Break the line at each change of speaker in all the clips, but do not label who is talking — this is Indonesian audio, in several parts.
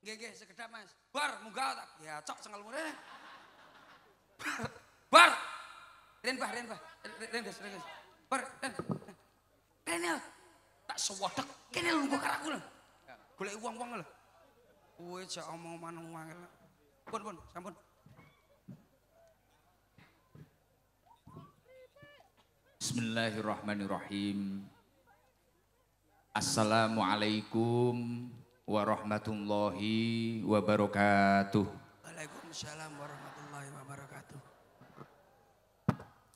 Nggih nggih sekedap Mas. Bar munggah tak ya cok sengal murene. Bar. Ren bah ren bah. Ren guys ren guys. Bar ren. Ren ya. Tak sewodek kene lungguh karaku lho. Golek uang-uang lho. Kuwe jak omong manung wae. Pun pun sampun. Bismillahirrahmanirrahim. Assalamualaikum warahmatullahi wabarakatuh. Waalaikumsalam warahmatullahi wabarakatuh.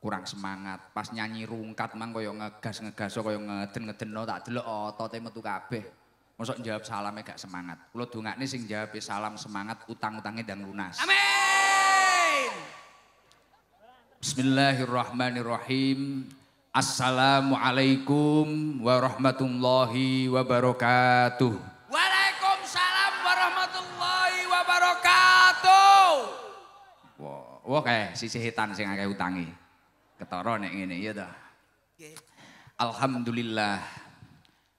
Kurang semangat, pas nyanyi rungkat mang koyo ngegas ngegas koyo ngeden ngedeno tak delok otote oh, metu kabeh. Mosok jawab salamnya gak semangat. Kula dongakne sing jawab salam semangat utang-utange dan lunas. Amin. Bismillahirrahmanirrahim. Assalamualaikum warahmatullahi wabarakatuh. Wah oh, sisi sisih setan nggak kayak utangi. Ketoro nek ini ya dah. Alhamdulillah.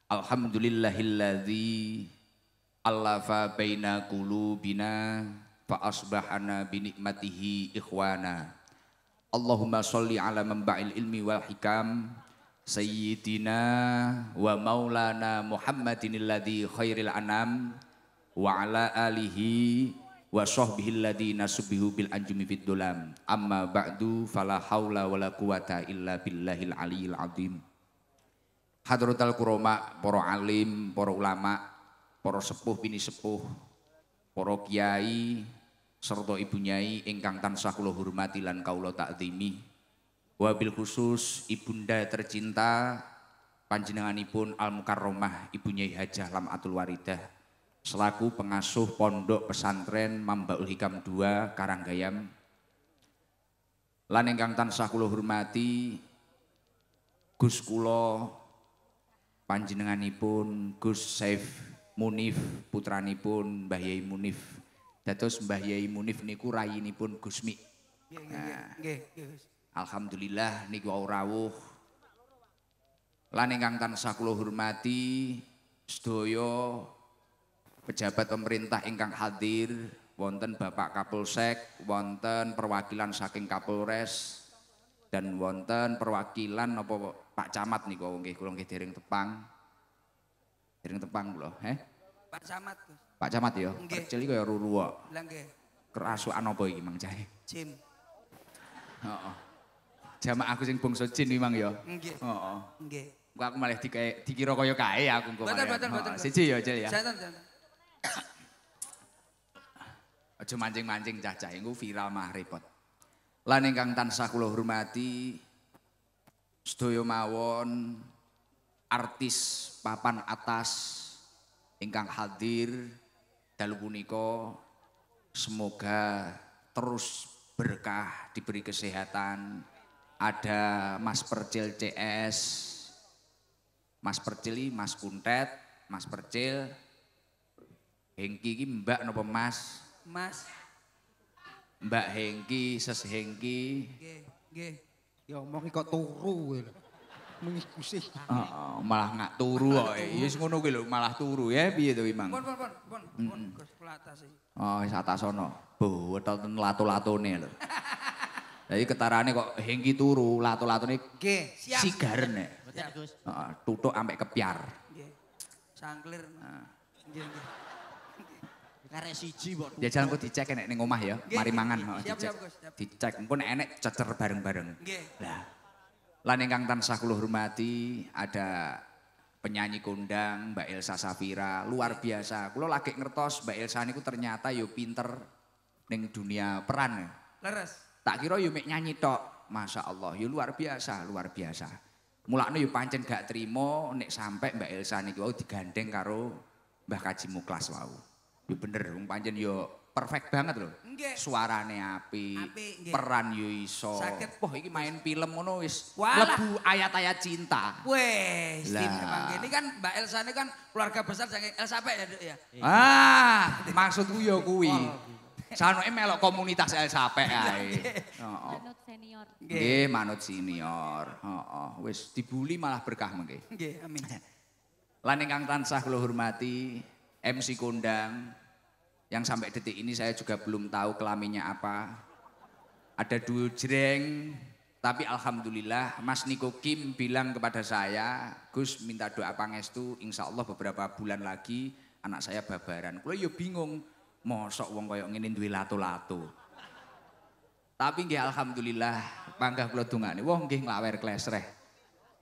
Alhamdulillahilladzi allafa baina qulubina fa asbahana bi nikmatihi ikhwana. Allahumma sholli ala mamba'il ilmi wal hikam sayyidina wa maulana Muhammadin alladzi khairil anam wa ala alihi wa sahbihil ladina subihu bil anjumi fid dulam amma ba'du fala haula wala quwata illa billahil aliyil azim hadratal kuroma poro alim poro ulama poro sepuh bini sepuh poro kiai serta ibu nyai ingkang tansah kula hormati lan kaula takzimi wabil khusus ibunda tercinta panjenenganipun al mukarromah ibu nyai hajah lam atul waridah selaku pengasuh pondok pesantren Mambaul Hikam 2 Karanggayam. Lan ingkang tansah kula hormati Gus kula panjenenganipun Gus Saif Munif putranipun Mbah Yai Munif. Dados Mbah Yai Munif niku rayinipun Mi. Nah, Alhamdulillah niku rawuh. Lan ingkang tansah kula hormati sedaya pejabat pemerintah ingkang hadir, wonten Bapak Kapolsek, wonten perwakilan saking Kapolres dan wonten perwakilan apa Pak Camat nih kok nggih kula nggih dereng tepang. Dereng tepang kula, heh. Pak Camat. Pak Camat ya, kecil kaya ruruwa. Lah nggih. Kerasukan apa iki Mang Jae? Jim. Heeh. Jamaah aku sing bangsa jin iki Mang ya. Nggih. Heeh. Nggih. aku malah dikira kaya kae aku kok. Betul betul betul. Siji ya, Cil ya. Jantan jantan. Aja mancing-mancing cacah iku viral mah repot. Lan ingkang tansah kula hormati sedaya mawon artis papan atas ingkang hadir dalu punika semoga terus berkah diberi kesehatan ada Mas Percil CS Mas Percili Mas Kuntet Mas Percil Hengki iki Mbak napa Mas? Mas. Mbak Hengki, Ses Hengki. Nggih, nggih. Ya omong kok turu kowe lho. Oh, malah nggak turu kok. Wis ngono kuwi lho, malah turu ya piye to, Mang? Pun, pun, pun, pun, pun, Gus Pelatas Oh, wis atasono. Bo, wetel ten latu-latune lho. Jadi ketarane kok Hengki turu, latu-latune nggih, siap. Sigarne. Betul, Gus. Heeh, tutuk ampek kepiar. Nggih. Sangklir. Nggih, nggih. Karek siji Ya jangan kok dicek enek ning omah ya. Mari mangan dicek. Dicek engko nek enek cecer bareng-bareng. Nggih. Lah. Lan ingkang tansah kula hormati ada penyanyi kondang Mbak Elsa Safira luar biasa. Kula lagi ngertos Mbak Elsa niku ternyata yo ya pinter ning dunia peran. Leres. Tak kira yo ya mek nyanyi tok. Masya Allah, yo ya luar biasa, luar biasa. Mulane yo pancen gak trimo nek sampai Mbak Elsa niku wau digandeng karo Mbah Kaji Muklas wau. Ya bener, wong panjen yo perfect banget loh. Suarane api, api peran yo iso. Sakit. Wah, ini main film ngono wis lebu ayat-ayat cinta. Wes, tim ini kan Mbak Elsa ini kan keluarga besar jangan Elsa apa ya, ya. Ah, maksudku yo kuwi. Sano Sanoke melok komunitas Elsa apa ya? Manut senior. Nggih, manut senior. oh. Wes, dibully malah berkah mungkin. Nggih, amin. Lan ingkang tansah kula hormati, MC kondang yang sampai detik ini saya juga belum tahu kelaminnya apa. Ada dua jreng, tapi alhamdulillah Mas Niko Kim bilang kepada saya, Gus minta doa pangestu, insya Allah beberapa bulan lagi anak saya babaran. kalau yo bingung, mosok wong koyok ngene duwe lato-lato. Tapi nggih alhamdulillah panggah kula dungane wong nggih nglawer klesreh.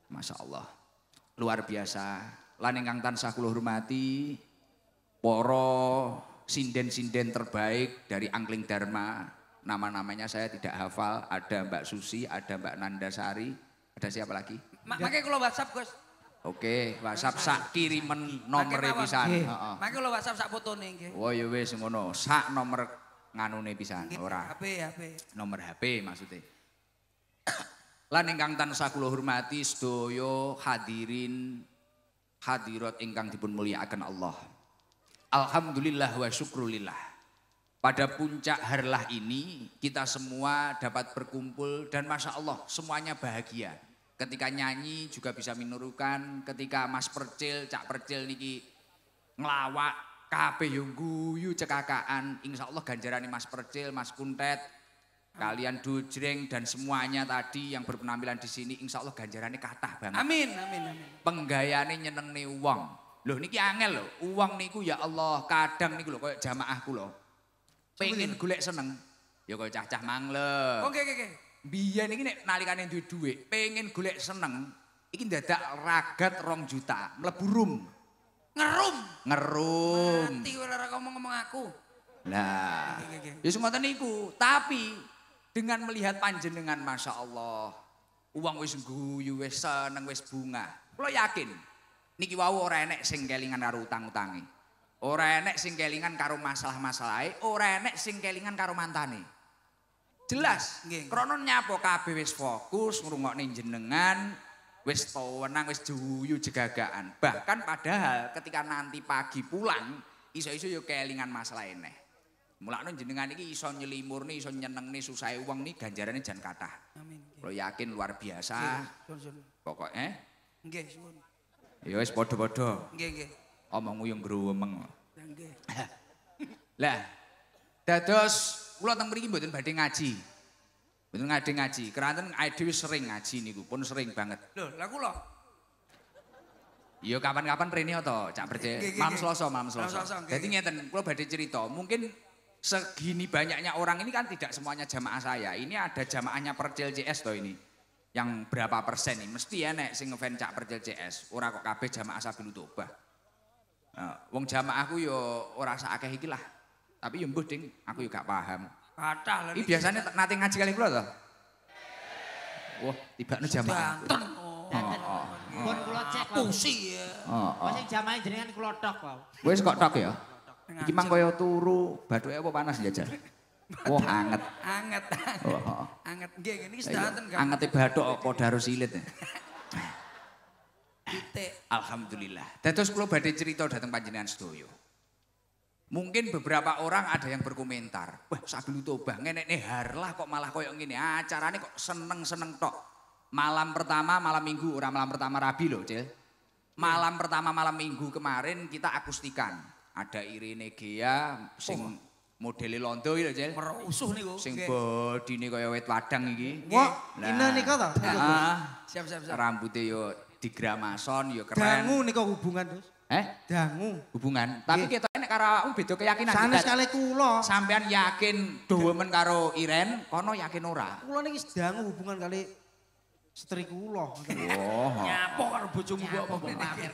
Masya Allah. Luar biasa. Lan ingkang tansah kula hormati, Poro sinden-sinden terbaik dari Angling Dharma. Nama-namanya saya tidak hafal. Ada Mbak Susi, ada Mbak Nanda Sari, ada siapa lagi? Makanya kalau WhatsApp, Gus. Oke, WhatsApp sak kirimen nomor bisa. Makanya kalau WhatsApp sak foto nih. Oh ya wis ngono, sak nomor nih bisa. ora. HP, HP. Nomor HP maksudnya. Lan ingkang tansah kula hormati sedaya hadirin hadirat ingkang dipun mulyakaken Allah. Alhamdulillah wa syukrulillah. Pada puncak harlah ini kita semua dapat berkumpul dan Masya Allah semuanya bahagia. Ketika nyanyi juga bisa menurunkan, ketika mas percil, cak percil niki ngelawak, kabeh yung guyu cekakaan. Insya Allah ganjaran mas percil, mas kuntet, kalian dujreng dan semuanya tadi yang berpenampilan di sini insya Allah ganjarannya kata banget. Amin, amin, amin. Penggayaannya nyeneng nih uang. Loh niki angel lho, uang niku ya Allah, kadang niku lho koyo jamaahku lho. Pengen golek seneng, ya koyo cah-cah lho. Oke oke oke. Biyen iki nek nalikane duwe dhuwit, pengen golek seneng, iki dadak ragat rong juta, mlebu rum. Ngerum. Ngerum. Mati ora ngomong-ngomong aku. Nah, ya semua niku. Tapi dengan melihat panjenengan Masya Allah. Uang wis guyu, wis seneng, wis bunga. Lo yakin niki wau ora enek sing kelingan karo utang-utange. Ora enek sing kelingan karo masalah-masalahe, ora enek sing kelingan karo mantane. Jelas, nggih. Krana nyapa kabeh wis fokus ngrungokne jenengan, wis tawenang wis juyu jegagakan. Bahkan padahal ketika nanti pagi pulang, iso-iso yo kelingan masalah eneh. Mulane jenengan iki iso nyelimurni, iso nyenengne susahe wong ni ganjarane jan kathah. Amin. Kulo yakin luar biasa. Pokoke eh? nggih, suwun.
Ya wis padha-padha. Nggih nggih.
Omongmu yo growemeng. Nggih. Lah dados kula teng mriki mboten badhe ngaji. Mboten ngadhe ngaji. Keranten dhewe sering ngaji niku, pun sering banget. Lho, lagu kula Ya kapan-kapan rene to, Cak Percaya. mam Selasa, mams Selasa. Dadi ngeten, kula badhe cerita, mungkin segini banyaknya orang ini kan tidak semuanya jamaah saya. Ini ada jamaahnya Percil JS, toh ini yang berapa persen nih mesti ya sing ngefans cak percil CS ora kok kabeh jamaah Sabilu Tobah nah, wong jamaah aku yo ora sak akeh iki lah tapi yo mbuh ding aku yo gak paham kathah lho iki biasane nate ngaji kali kula to wah tibane jamaah Danten. Oh, oh, oh, oh, Pun kula cek wae. Pusi ya. Heeh. Wis jamaah jenengan kula tok wae. Wis kok tok ya. Iki mang kaya turu, bathuke apa panas ya, Wah, anget. Anget. Oh. Anget. Oh, oh. Nggih ngene iki sedanten kan. Angete bathok kok daro silit. Ya? Alhamdulillah. Terus kalau badai cerita datang panjenengan sedoyo. Mungkin beberapa orang ada yang berkomentar, wah sagelu tobah ngene nih harlah kok malah gini. Acara ini kok seneng-seneng tok. Malam pertama, malam minggu, Orang malam pertama Rabi loh, Cil. Malam pertama malam minggu kemarin kita akustikan. Ada Irene Gea sing oh modele londo iki lho, Cil. Merusuh niku. Sing bodine kaya wit wadang iki. Wah, ina nika ta? Heeh. Siap siap siap. Rambute yo digramason yo keren. Dangu nika hubungan, Gus. Eh? Dangu. Hubungan. Tapi kita nek karo beda keyakinan. Sanes kali kula. Sampean yakin dewemen karo Iren, kono yakin ora? Kula niki dangu hubungan kali setri kula. Oh. Nyapo karo bojomu kok apa pamer-pamer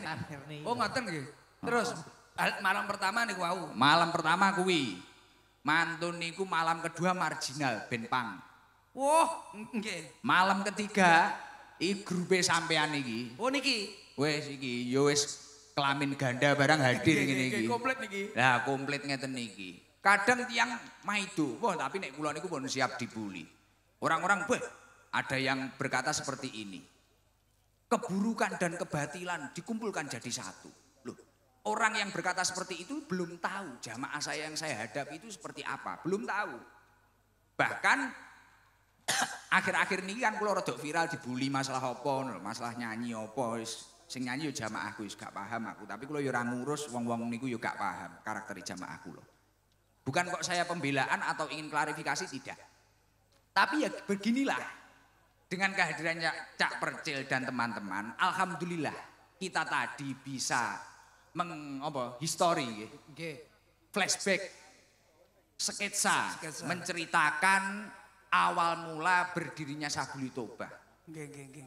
Oh, ngoten nggih. Terus malam pertama nih wau. Malam pertama kuwi. Mantun niku malam kedua marginal ben pang. Wah, nggih. Malam ketiga i grupe sampean iki. Oh niki. Wes iki ya wis kelamin ganda barang hadir ngene iki. komplit niki. Lah komplit ngeten niki. Kadang tiang maido, wah tapi nek kula niku pun siap dibully. Orang-orang beh ada yang berkata seperti ini. Keburukan dan kebatilan dikumpulkan jadi satu. Orang yang berkata seperti itu belum tahu jamaah saya yang saya hadapi itu seperti apa, belum tahu. Bahkan akhir-akhir ini kan kalau rodok viral dibully masalah apa, masalah nyanyi apa, sing nyanyi yo jamaah aku gak paham aku tapi kalau yo ngurus wong-wong niku yo gak paham karakter jamaah aku loh bukan kok saya pembelaan atau ingin klarifikasi tidak tapi ya beginilah dengan kehadirannya Cak Percil dan teman-teman alhamdulillah kita tadi bisa meng apa history Flashback sketsa, menceritakan awal mula berdirinya Sabuli Toba.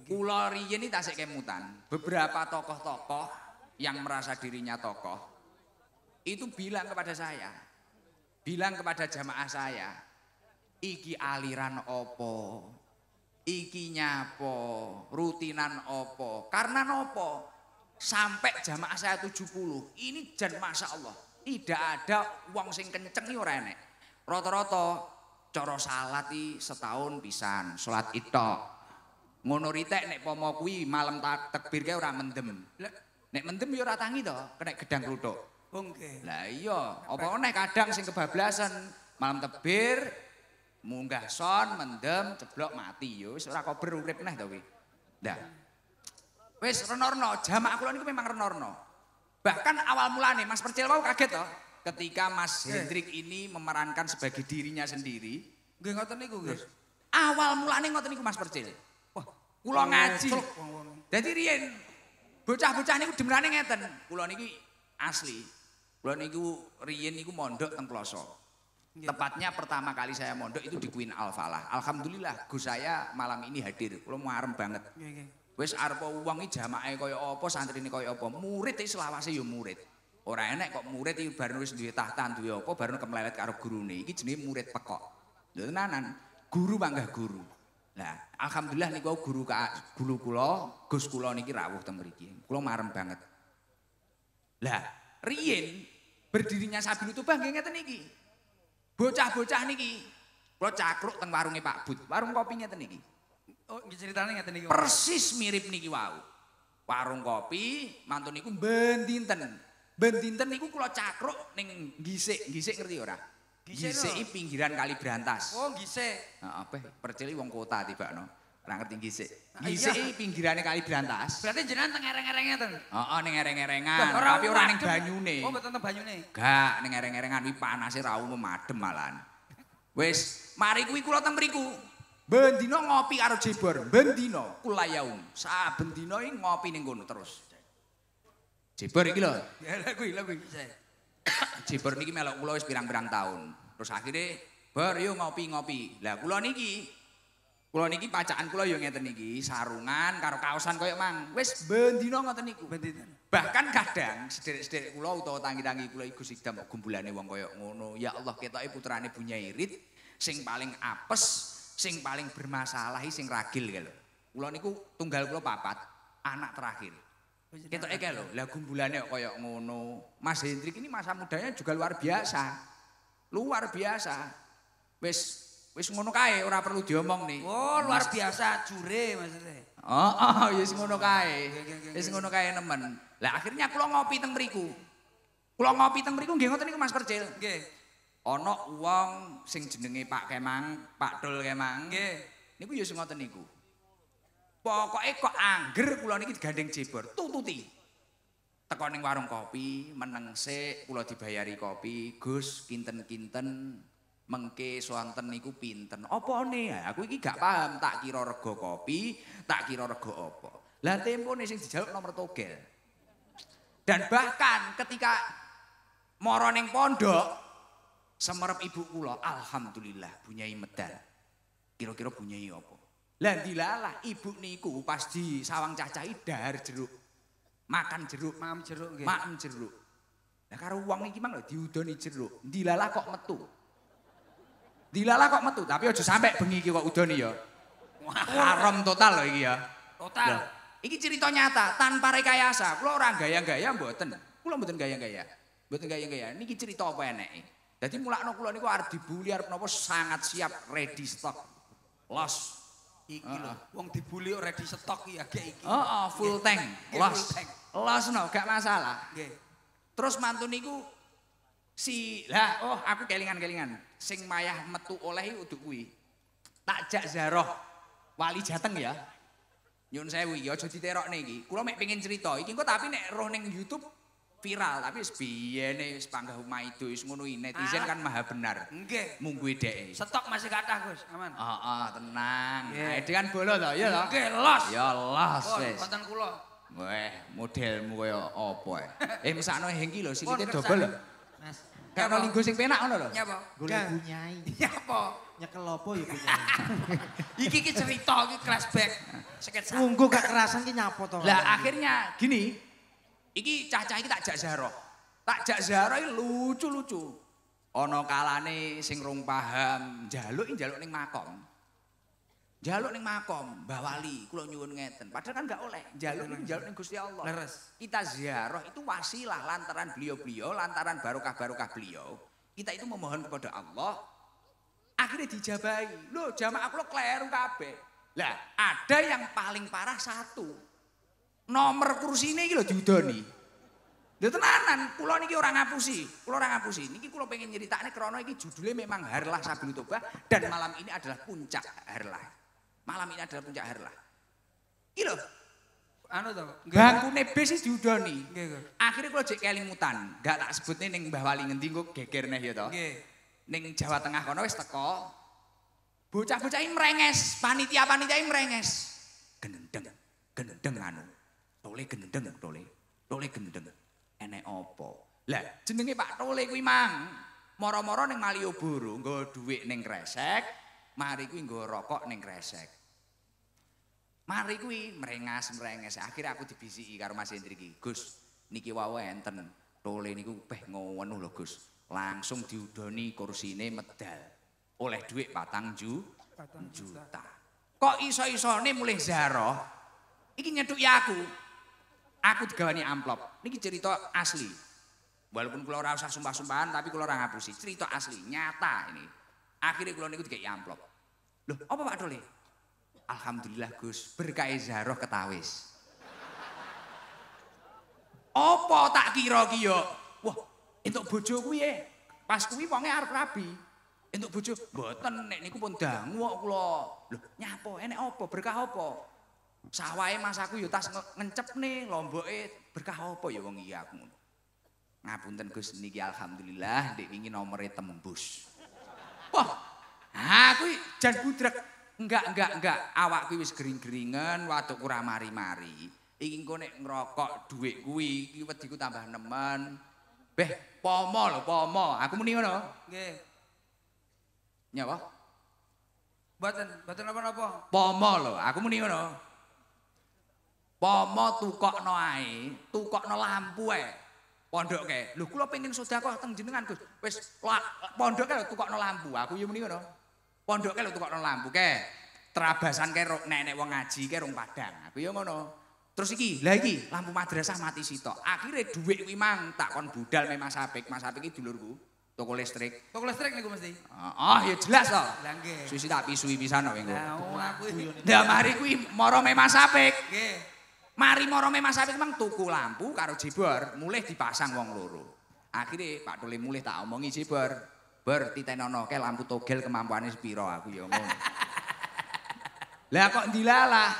Kula ini tak sik kemutan. Beberapa tokoh-tokoh yang merasa dirinya tokoh itu bilang kepada saya, bilang kepada jamaah saya, iki aliran opo, iki nyapo, rutinan opo, karena nopo, sampai jamaah saya 70. Ini jan masa Allah. Tidak ada uang sing kenceng yo enek. Roto-roto coro salat setahun pisan, salat itu Ngono ritek nek pomo malam tak tekbir kae ora mendem. Nek mendem yo ya ora tangi to, kena gedang kluthuk. Oke. Lah iya, apa meneh kadang sing kebablasan malam tekbir munggah son mendem ceblok mati yo ya wis ora kober urip neh Wes renorno, jamaah kula niku memang renorno. Bahkan awal mulane Mas Percil mau kaget toh ketika Mas eh. Hendrik ini memerankan sebagai dirinya sendiri. Nggih ngoten niku, gue, Awal mulane ngoten niku Mas Percil. Wah, kula ngaji. Jadi riyen bocah-bocah niku demerane ngeten. Kula niki asli. Kula niku riyen niku mondok teng Kloso. Tepatnya pertama kali saya mondok itu di Queen Al-Falah. Alhamdulillah Gus saya malam ini hadir. Kula mau banget. Wis arepa uang iki jamake kaya apa, ini kaya apa. Murid iki selawase ya murid. orang enek kok murid iki baru wis duwe tahta, duwe apa, bar kemlelet karo gurune. Iki jenenge murid pekok. Tenanan, guru bangga guru. Nah, alhamdulillah niku guru ka, guru kula, Gus kula niki rawuh teng temeriki, Kula marem banget. Lah, rien berdirinya Sabinu Tubah bangga ngeten niki. Bocah-bocah niki kula cakruk teng warungnya Pak Bud, warung kopinya ngeten niki. Oh, ceritanya ngerti niki. Persis mirip niki wau. Warung kopi, mantu niku bendinten. Bendinten niku kula cakruk ning gisik, gisik ngerti ora? Gisik iki pinggiran Kali Brantas. Oh, gisik. Heeh, apa? Perceli wong kota tibakno. Ora ngerti gisik. Ah, gisik iki pinggirane Kali Brantas. Berarti jenengan teng ereng-ereng ngeten. Heeh, ning ereng-erengan. Tapi ora ning banyune. Oh, mboten teng banyune. Gak, ning ereng-erengan iki panase ra umum adem Wis, mari kuwi kula teng mriku. Ben ngopi karo Jebor, ben dino kulayaun. Saben iki ngopi ning kono terus. Jebor iki lho. Ya lha kuwi lha kuwi. Jebor niki melok kula wis pirang-pirang taun. Terus akhirnya, ber yo ngopi-ngopi. Lah kula niki Kulo niki pacakan kulo yo ngeten niki, sarungan karo kaosan kaya mang. Wis ben ngoten iku. Ben Bahkan kadang sederek-sederek kulo utawa tangi-tangi kulo iku sik gumbulane wong kaya ngono. Ya Allah ketoke putrane Bunyairit sing paling apes Sing paling bermasalah sing ragil kae lo. Ulangiku niku tunggal kulo papat, anak terakhir. Kita eke lo lagu bulannya, kok ngono. Mas Hendrik ini masa mudanya juga luar biasa. Luar biasa. wes wes ngono kae ora perlu diomong nih. Oh, luar Mas, biasa jure maksudnya. Oh, oh yes, iya ngono kae. yes ngono kae nemen. Lah akhirnya kulo ngopi teng beriku, Kula ngopi teng beriku, nggih ngoten Mas Percil. ana wong sing jenenge Pak Kemang, Pak Dul Kemang nggih. Niku ya sing ngoten niku. Pokoke kok angger kula niki digandeng jebor, tututi. Teko ning warung kopi, meneng sik kula dibayari kopi, Gus kinten-kinten mengke swanten niku pinten. Opone? Aku iki gak paham tak kira rega kopi, tak kira rega apa. Lah tempone sing dijaluk nomor togel. Dan bahkan ketika moro ning pondok, Semerap ibu kula, alhamdulillah punya medal. Kira-kira punya apa? Lah dilalah ibu niku pas di sawang cacahi harus jeruk. Makan jeruk, mam jeruk nggih. jeruk. Lah karo wong iki mang diudoni jeruk. Dilalah kok metu. Dilalah kok metu, tapi aja sampe bengi iki kok udoni ya. Haram total loh iki ya. Total. Lah. Iki cerita nyata, tanpa rekayasa. Kula ora gaya-gaya mboten. Kula mboten gaya-gaya. Mboten gaya-gaya. Niki cerita apa Ini? Jadi mulai ini niku harus dibuli harus nopo sangat siap ready stock. Los. Iki lho, Uang wong dibuli ready stock ya kayak iki. Oh, full tank. Los. Los no, gak masalah. Terus mantun niku si lah oh aku kelingan-kelingan. Sing mayah metu oleh udu Tak jak Zaroh Wali Jateng ya. Nyun wih, yo ya cuci terok nih. Kula mek pengen cerita iki kok tapi nek roh neng YouTube viral tapi wis nih sepanggah rumah itu semuanya netizen ah. kan maha benar. enggak munggu ide Stok masih kata Gus. Aman. oh, oh, tenang. Yeah. Nah, kan bolo to, ya to. Nggih, los. Ya los wes Wonten kulo Weh, modelmu kaya apa ya? Eh, misalnya hengki lho, sikite dobel lho. Mas. karena ono linggo sing penak ngono lho. Nyapa? Golek bunyai. Nyapa? Iya, Nyekel apa ya bunyai? iki iki cerita iki flashback. Sketsa. Ungguh gak kerasan ki nyapa to. Lah akhirnya gini, Iki cah-cah iki takjak tak jak ziarah iki lucu-lucu. Ana kalane sing rung paham, njaluk njaluk ning makom. Jaluk ning makom, Mbah Wali, kula nyuwun ngeten. Padahal kan gak oleh. Jaluk ning jaluk ning Gusti Allah. Leres. Kita ziarah itu wasilah lantaran beliau-beliau, lantaran barokah-barokah beliau. Kita itu memohon kepada Allah akhirnya dijabahi. Loh, jamaah kula kleru kabeh. Lah, ada yang paling parah satu nomor kursi ini gitu diudoni. dia tenanan, pulau ini orang ngapusi, pulau ora ngapusi. Niki kalo pengen nyeritakne krana ini judulnya memang Harlah Sabil Toba dan malam ini adalah puncak Harlah. Malam ini adalah puncak Harlah. Iki Anu tau? bangkune bis iki diudoni. Akhirnya Akhire kula jek gak tak sebutnya neng Mbah Wali ngendi kok geger neh ya to. Jawa Tengah kono wis teko. Bocah-bocah ini merenges, panitia-panitia ini merenges. Gendeng, gendeng anu. Tole gendeng, tole. Tole gendeng. Enek apa? Lah, jenenge Pak Tole kuwi mang. Moro-moro ning Malioboro nggo dhuwit ning kresek, mari kuwi nggo rokok ning kresek. Mari kuwi merengas merenges. Akhire aku dibisiki karo Mas Hendri iki. Gus, niki wae enten. Tole niku peh ngono lho, Gus. Langsung diudoni kursine medal. Oleh dhuwit patang ju, juta. juta. Kok iso-isone iso mulih zaroh? Iki nyeduk aku. Aku digawani amplop. ini cerita asli. Walaupun keluar rasa usah sumpah-sumpahan tapi keluaran ora ngapusi. Cerita asli, nyata ini. Akhirnya kalau niku dikai amplop. Loh, apa Pak Dole? Alhamdulillah Gus, berkah zaroh ketawis. Apa tak kira kio, Wah, itu bojo ku ya. Eh. Pas kuwi wonge arep rabi. Entuk bojo mboten nek niku pun dangu kok kula. Lho, nyapa enek apa berkah apa? sawahe mas aku yo tas ngencepne lomboke berkah apa ya wong iki aku ngono ngapunten Gus niki alhamdulillah ndek wingi nomere tembus wah aku jan budrek enggak enggak enggak awak kuwi wis gering geringan waduk ora mari-mari iki engko nek ngerokok dhuwit kuwi iki wediku tambah nemen beh pomo lho pomo aku muni ngono nggih nyapa Buatan, buatan apa-apa? Pomo loh, aku muni ngono. Pomo tukokno ae, tukokno lampu ae. Pondok ke, lho kula pingin sudah kok teng jenengan Gus. Wis pondok ke tukokno lampu, aku yo muni ngono. Pondok ke tukokno lampu ke. Terabasan ke nenek wong ngaji ke rong padang. Aku yo ngono. Terus iki, lah iki lampu madrasah mati sitok. Akhirnya duit kuwi mang tak kon budal me Mas Apik. Mas Apik iki dulurku. Toko listrik. Toko listrik niku mesti. Oh, ya jelas toh. Lah nggih. Suwi tak suwi pisan kok. Lah aku. Lah mari kuwi moro me Mas Apik. Nggih. Mari marame Mas Apit memang tuku lampu karo Jibor, mulih dipasang wong loro. Akhirnya Pak Dole mulih tak omongi Jibor, "Bor, titenono ke lampu togel kemampuannya sepiro aku ya ngono." Lah kok dilalah?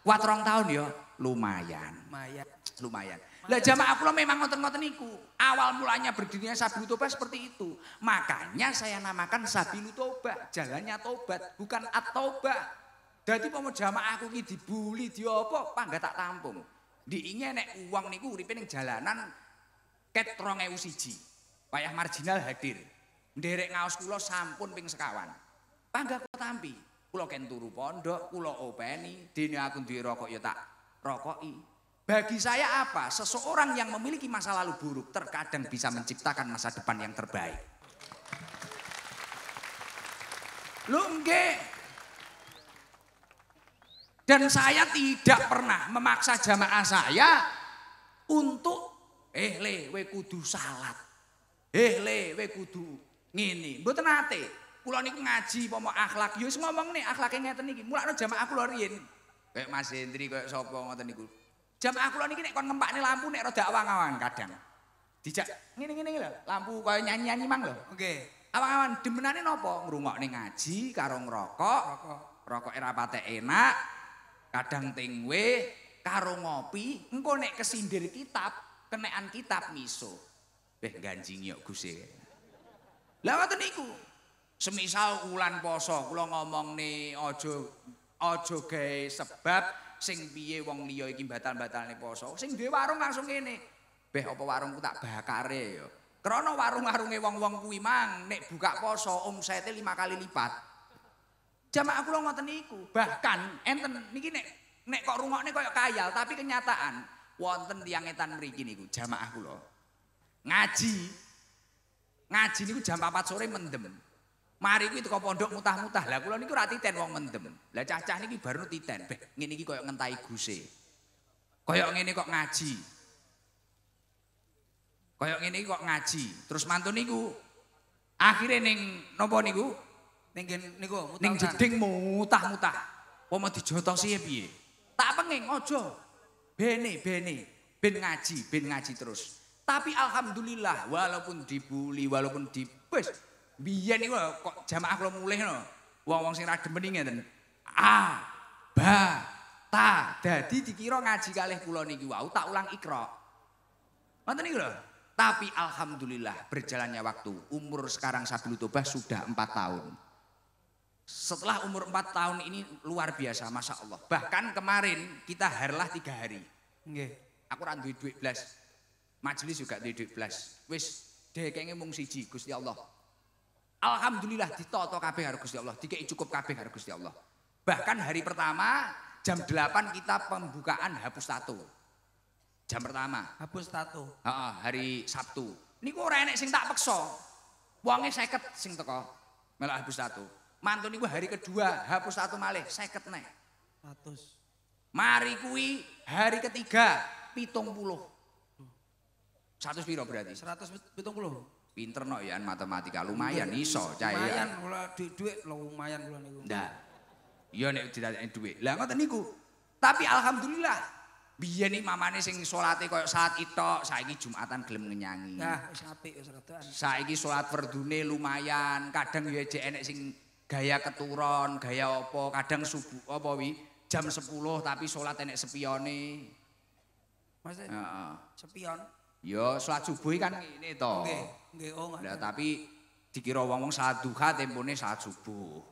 Kuat rong tahun ya, lumayan. Lumayan. Lumayan. Lah jamaah lo memang ngoten-ngoten niku. Awal mulanya berdirinya Sabilu Toba seperti itu. Makanya saya namakan Sabilu Toba, jalannya tobat, bukan at-tobat. Jadi pomo jamaah aku ki dibuli diopo, apa tak tampung. Diinge nek uang niku uripe ning jalanan ket 2001. Payah marginal hadir. Nderek ngaos kula sampun ping sekawan. Pangga kula tampi. Kula ken turu pondok, kula openi, dene aku duwe rokok ya tak rokoki. Bagi saya apa? Seseorang yang memiliki masa lalu buruk terkadang bisa menciptakan masa depan yang terbaik. Lungge, dan saya tidak pernah memaksa jamaah saya untuk eh le we kudu salat. Eh le we kudu ngene. Mboten nate. Kula niku ngaji pomo akhlak. Yo ya ngomong nih akhlake ngeten Mulai Mulane jamaah kula riyin. Kayak Mas Hendri kayak sapa ngoten niku. Jamaah kula niki nek kon nih lampu nek roda awang-awang kadang. Dijak ngene-ngene lah. lampu kaya nyanyi-nyanyi mang lho. Oke, Okay. Awang-awang nopo napa? nih ngaji karung Rokok. Rokok era patek enak, kadang tingwe karo ngopi engko nek kesindir kitab kenaan kitab miso beh ganjing yuk gusi e. lah waktu niku semisal ulan poso kulo ngomong nih ojo ojo gay sebab sing piye wong liya iki batal-batal nih poso sing dhewe warung langsung ini beh apa warungku tak bakare ya? krana warung-warunge wong-wong kuwi mang nek buka poso omsete lima kali lipat Jamaah kula ngoten niku. Bahkan enten niki nek nek kok rungokne kaya kayal tapi kenyataan wonten tiyang etan mriki niku jamaah kula. Ngaji. Ngaji niku jam 4 sore mendem. Mari kuwi teko pondok mutah-mutah. Lah kula niku ora titen wong mendem. Lah cacah niki baru titen. Beh, ngene iki koyo ngentai guse. kaya ngene kok ngaji. kaya ngene kok ngaji. Terus mantun niku akhirnya ning nopo niku? Ning niku mutah. Ning jeding mutah-mutah. Apa mau sih ya, piye? Tak pengen, ojo, Bene, bene. Ben ngaji, ben ngaji terus. Tapi alhamdulillah walaupun dibully, walaupun di wis biyen niku kok jamaah kula mulih no. Wong-wong sing ra demen ngeten. A ba ta dadi dikira ngaji kalih kula niki wau tak ulang ikra. Ngoten niku lho. Tapi alhamdulillah berjalannya waktu umur sekarang Sabil Tobah sudah empat tahun. Setelah umur 4 tahun ini luar biasa, masa Allah. Bahkan kemarin kita harlah tiga hari. Nggih. Aku ra duit duit belas. Majelis juga duit duit belas. Wis dekenge mung siji Gusti Allah. Alhamdulillah ditoto kabeh harus Gusti Allah, dikei cukup kabeh harus Gusti Allah. Bahkan hari pertama jam 8 kita pembukaan hapus satu, Jam pertama. Hapus satu, hari Sabtu. Niku ora enek sing tak peksa. Wonge 50 sing toko melok hapus tato. Mantun ibu hari kedua hapus satu malih seket nih. Atus. Mari kui hari ketiga pitung puluh. Satu piro berarti? Seratus pitung puluh. Pinter no ya matematika lumayan iso cahaya Lumayan kula duit lumayan kula niku. Ndak. Iya nek ditanyain duit. Lah ngoten niku. Tapi alhamdulillah Biyen nih mamane sing salate koyo saat itu, saiki Jumatan gelem nyanyi. Nah, wis apik wis Saiki salat fardune lumayan, kadang ya jenek sing gaya keturun, gaya apa, kadang subuh apa wi, jam 10 tapi sholat enek sepione. Maksudnya? Uh, sepion? Ya, sholat subuh kan ini toh. Oke, oke, oh, nah, tapi dikira wong wong saat duha tempone saat subuh.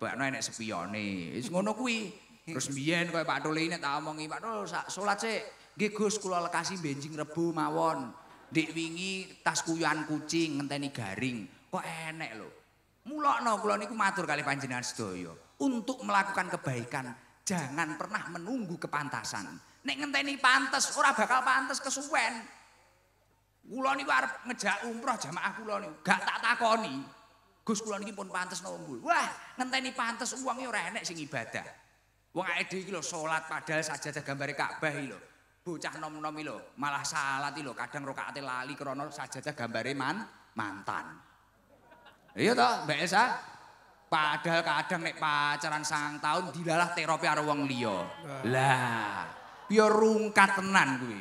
Bakno enek sepione, is ngono kuwi. Terus biyen kaya Pak Tole ini tak omongi, Pak Tole sholat sih. Nggih Gus kula lekasi benjing rebu mawon. Dik wingi tas kuyuan kucing ngenteni garing. Kok enek lho. Mulakno kula niku matur kali panjenengan sedaya untuk melakukan kebaikan jangan pernah menunggu kepantasan. Nek ngenteni pantes ora bakal pantes kesuwen. Kula niku arep ngejak umroh jamaah kula niku gak tak takoni. Gus kula niki pun pantes nunggu. Wah, ngenteni pantes uangnya ora enek sing ibadah. Wong ae dhewe iki lho salat padahal sajadah gambar Ka'bah iki lho. Bocah nom-nom iki lho malah salat iki lho kadang rokaate lali krana sajadah gambar man mantan. Iya toh, Mbak Elsa? Padahal kadang nek pacaran sang tahun dilalah terapi karo wong liya. Nah. Lah, biar ya rungkat tenan kuwi.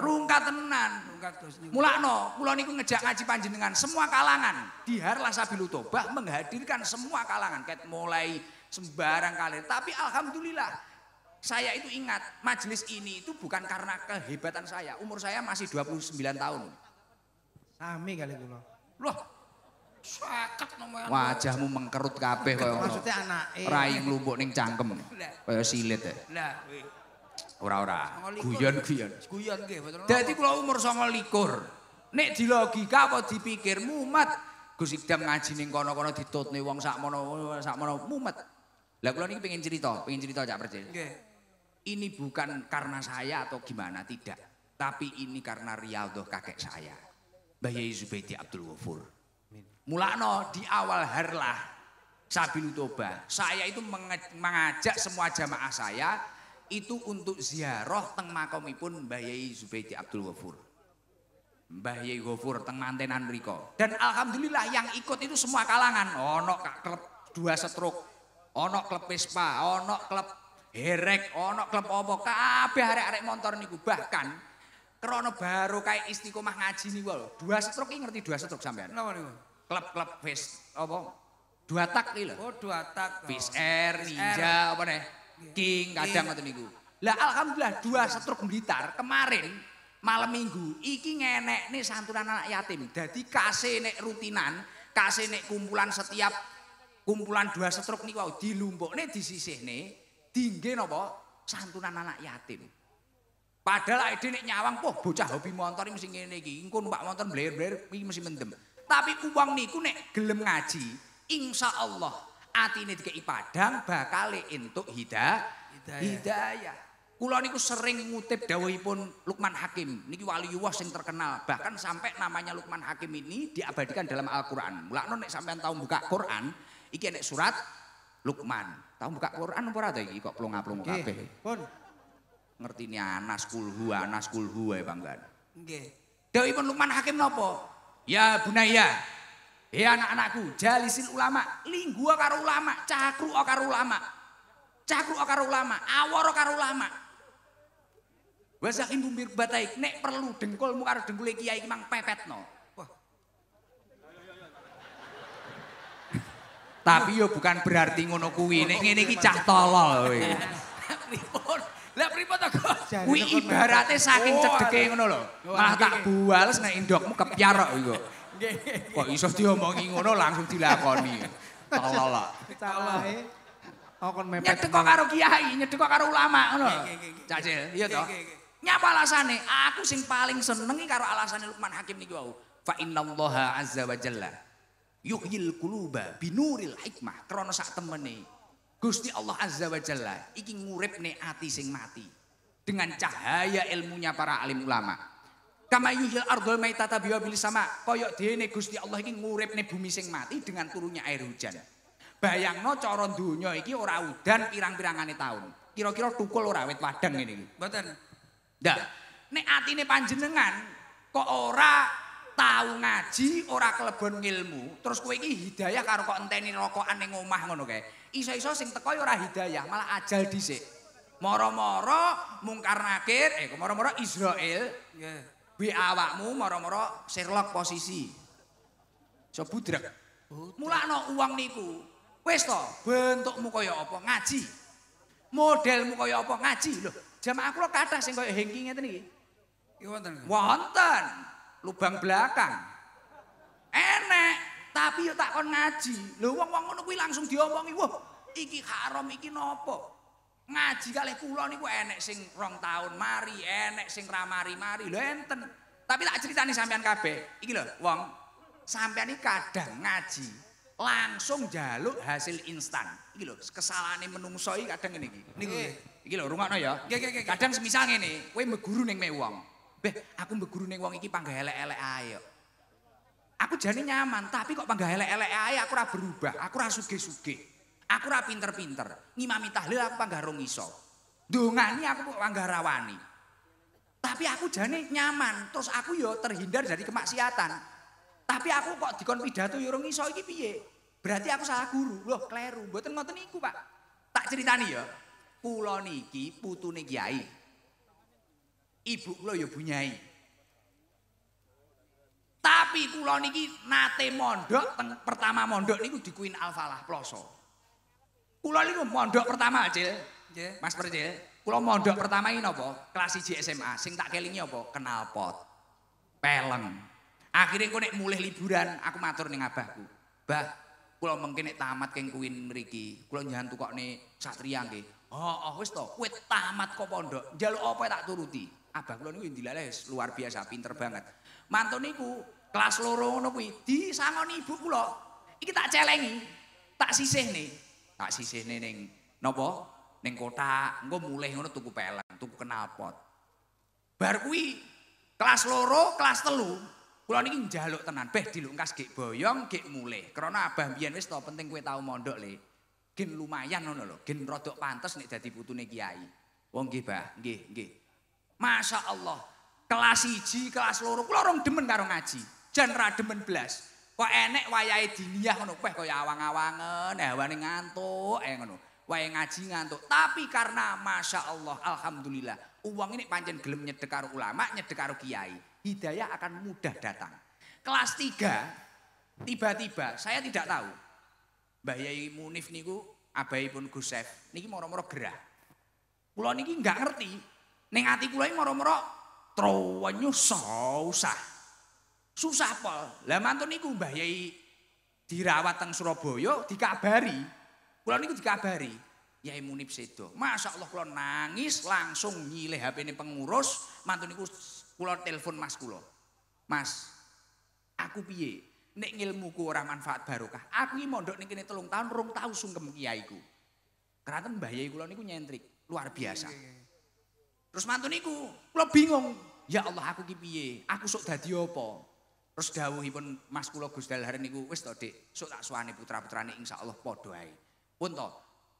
rungkat tenan. Rungkat niku. Mulakno, kula niku ngejak ngaji panjenengan semua kalangan. Diharlah Sabilu Tobah menghadirkan semua kalangan ket mulai sembarang kalian. Tapi alhamdulillah saya itu ingat majelis ini itu bukan karena kehebatan saya. Umur saya masih 29 tahun. Sami kali kula. Loh, Saket nomoyan. Wajahmu mengkerut kabeh kaya ngono. Maksude anake. Raing lumpuk ning cangkem. Kaya silit ya. Lah Ora ora. Guyon guyon. Guyon nggih betul. Dadi kula umur 29. Nek di logika apa dipikir mumet. Gus ikdam ngaji ning kono-kono ditutne wong sakmono sakmono mumet. Lah kula niki pengen cerita, pengen cerita Cak Percil. Nggih. Ini bukan karena saya atau gimana tidak, tapi ini karena riyadhah kakek saya. bayi Zubedi Abdul Wafur. Mulakno di awal harlah Sabil Toba. Saya itu mengajak semua jamaah saya itu untuk ziarah teng makomipun Mbah Yai Zubaidi Abdul Ghafur. Mbah Yai Ghafur teng mantenan mriko. Dan alhamdulillah yang ikut itu semua kalangan. Ono klub dua setruk, ono klub Vespa, ono klub herek, ono klub opo kabeh arek-arek motor niku bahkan krono baru kayak istiqomah ngaji nih wal dua setruk ini ngerti dua setruk sampean. klub-klub bis apa?
Dua tak iki lho.
Oh, dua tak. Bis R, Ninja apa nih? King kadang ngoten niku. Lah alhamdulillah dua setruk Blitar kemarin malam minggu iki ngenek santunan anak yatim jadi kasih rutinan kasih kumpulan setiap kumpulan dua setruk nih wow di lumbok nih di sisi nih tinggi nopo santunan anak yatim padahal ide nek nyawang bocah hobi motor ini mesti ngene gini kun pak motor bler bler ini mesti mendem Tapi uang niku nek gelem ngaji, insya Allah ini dikei padang bakal untuk hidayah. Hidayah. Kulo niku sering ngutip dawuhipun Lukman Hakim. Niki waliyullah sing terkenal. Bahkan sampai namanya Lukman Hakim ini diabadikan dalam Al-Qur'an. Mulakno nek sampean tau buka Qur'an, iki nek surat Lukman. Tau buka Qur'an apa ada. iki kok plong-plong kabeh. Pun ngertine Anas kulhu Anas kulhu ae Bang Gan. Nggih. Dawuhipun Lukman Hakim nopo. Ya bunaya, ya anak-anakku, jalisin ulama, linggua karo ulama, cakru karo ulama, cakru karo ulama, awor karo ulama. Wasakin bumbir bataik, nek perlu dengkulmu karo dengkul kiai mang pepetno. no. Tapi yo bukan berarti ngono kuwi, nek ngene iki cah tolol kowe.
Lah pripun to, ibarate saking oh, cedeke ngono
lho. Malah tak buales nek indokmu kepyar kok iku. Kok iso diomongi ngono langsung dilakoni. Tolol. Oh, Tolol. Kon mepet. Nyedek kok karo kiai, nyedek karo ulama ngono. Cacil, iya to. Nyapa alasane? Aku sing paling senengi karo alasane Lukman Hakim niki wau. Fa innallaha azza wa jalla yuhyil quluba binuril hikmah. Krono sak temene Gusti Allah Azza wa Jalla iki ne ati sing mati dengan cahaya ilmunya para alim ulama. Kama yuhil ardhul maitata biwa bil sama koyok dene Gusti Allah iki ne bumi sing mati dengan turunnya air hujan. Bayangno cara donya iki ora udan pirang-pirangane taun. Kira-kira tukul ora wit wadang ngene iki. Mboten. Ndak. Nek atine panjenengan kok ora tahu ngaji, ora kelebon ilmu, terus kowe iki hidayah karo kok enteni rokokan ning omah ngono kae. iso-iso sing teko ya ora hidayah, malah ajal dhisik. Moro-moro mungkar nakir, eh moro-moro Israel, nggih. Yeah. awakmu moro-moro Sherlock posisi. Iso budrek. Mulakno uang niku. Wis to, bentukmu kaya apa? Ngaji. Modelmu kaya apa? Ngaji lho. Jamaah kula kathah sing kaya hengki ngene iki. Iki wonten. Wonten. Lubang belakang. Enek. tapi yo tak kon ngaji lho wong wong ngono kuwi langsung diomongi wah iki haram iki nopo ngaji kali kula niku enek sing rong tahun mari enek sing ramari mari lho enten tapi tak ceritani sampean kabeh iki lho wong sampean iki kadang ngaji langsung jaluk hasil instan iki lho kesalahane menungso iki kadang ngene iki niku eh. iki lho rungokno ya kadang semisal ngene kowe meguru ning me wong beh aku meguru ning wong iki panggah elek-elek ayo Aku jadi nyaman, tapi kok panggah elek-elek ae aku ora berubah, aku ora sugih Aku ora pinter-pinter. Ngimami tahlil aku panggah rong iso. Dongani aku panggah rawani. Tapi aku jadi nyaman, terus aku yo terhindar dari kemaksiatan. Tapi aku kok dikon pidato yo rong iso iki piye? Berarti aku salah guru. Loh, kleru. Mboten ngoten niku, Pak. Tak ceritani yo. Kula niki putune kiai. Ibu kula yo bunyai. Tapi kula niki nate mondok teng, pertama mondok niku dikuin Al-Falah Ploso. Kula niku mondok pertama aja, yeah. Mas Percil, kula mondok pertama ini apa? Kelas 1 SMA. Sing tak kelingi apa? pot, Peleng. Akhirnya kau nek mulai liburan, aku matur nih abahku. Bah, kalau mungkin nek tamat keng kuin meriki, kalau jangan tuh kok nih satria nge. Oh, oh wis to, kue tamat kok pondok, jalur apa tak turuti. Abah kula niku dilales luar biasa pinter banget. mantu niku kelas loro ngono kuwi disangoni ibu kula iki tak celengi tak sisih nih tak sisih nih ning nopo ning kota engko mulih ngono tuku pelek tuku kenalpot. bar kuwi kelas loro kelas telu kula niki njaluk tenan beh dilungkas gek boyong gek mulih karena abah biyen wis to penting kowe tau mondok le gen lumayan ngono lho gen rodok pantes nek dadi putune kiai wong nggih bah nggih nggih masyaallah kelas iji, kelas loro, kula orang demen karo ngaji. Jan ra demen belas, Kok enek wayahe diniyah ngono kuwi kaya awang-awangen, eh, hawane ngantuk, eh ngono. Wayahe ngaji ngantuk. Tapi karena Masya Allah, alhamdulillah, uang ini pancen gelem nyedek karo ulama, nyedek karo kiai. Hidayah akan mudah datang. Kelas tiga, tiba-tiba saya tidak tahu. Mbah Yai Munif niku abaipun Gusef niki moro-moro gerah. Kula niki nggak ngerti. Ning ati kula moro-moro Trowanyu susah. Susah pol. Lah mantun niku Mbah Yai dirawat teng Surabaya dikabari. Kula niku dikabari. Yai Munib Sedo. Masya Allah kula nangis langsung nyilih HP ini pengurus. Mantun niku kula telepon mas kula. Mas, aku piye? Nek ngilmuku ora manfaat barokah. Aku iki mondok ning kene telung tahun tahu tau sungkem kiaiku. Keraton Mbah Yai kula niku nyentrik, luar biasa. Terus mantu niku, kula bingung. Ya Allah aku ki piye? Aku sok dadi apa? Terus dawuhipun Mas kula Gus Dalhar niku wis to, Dik. Sok tak suani putra-putrane insyaallah padha ae. Pun to.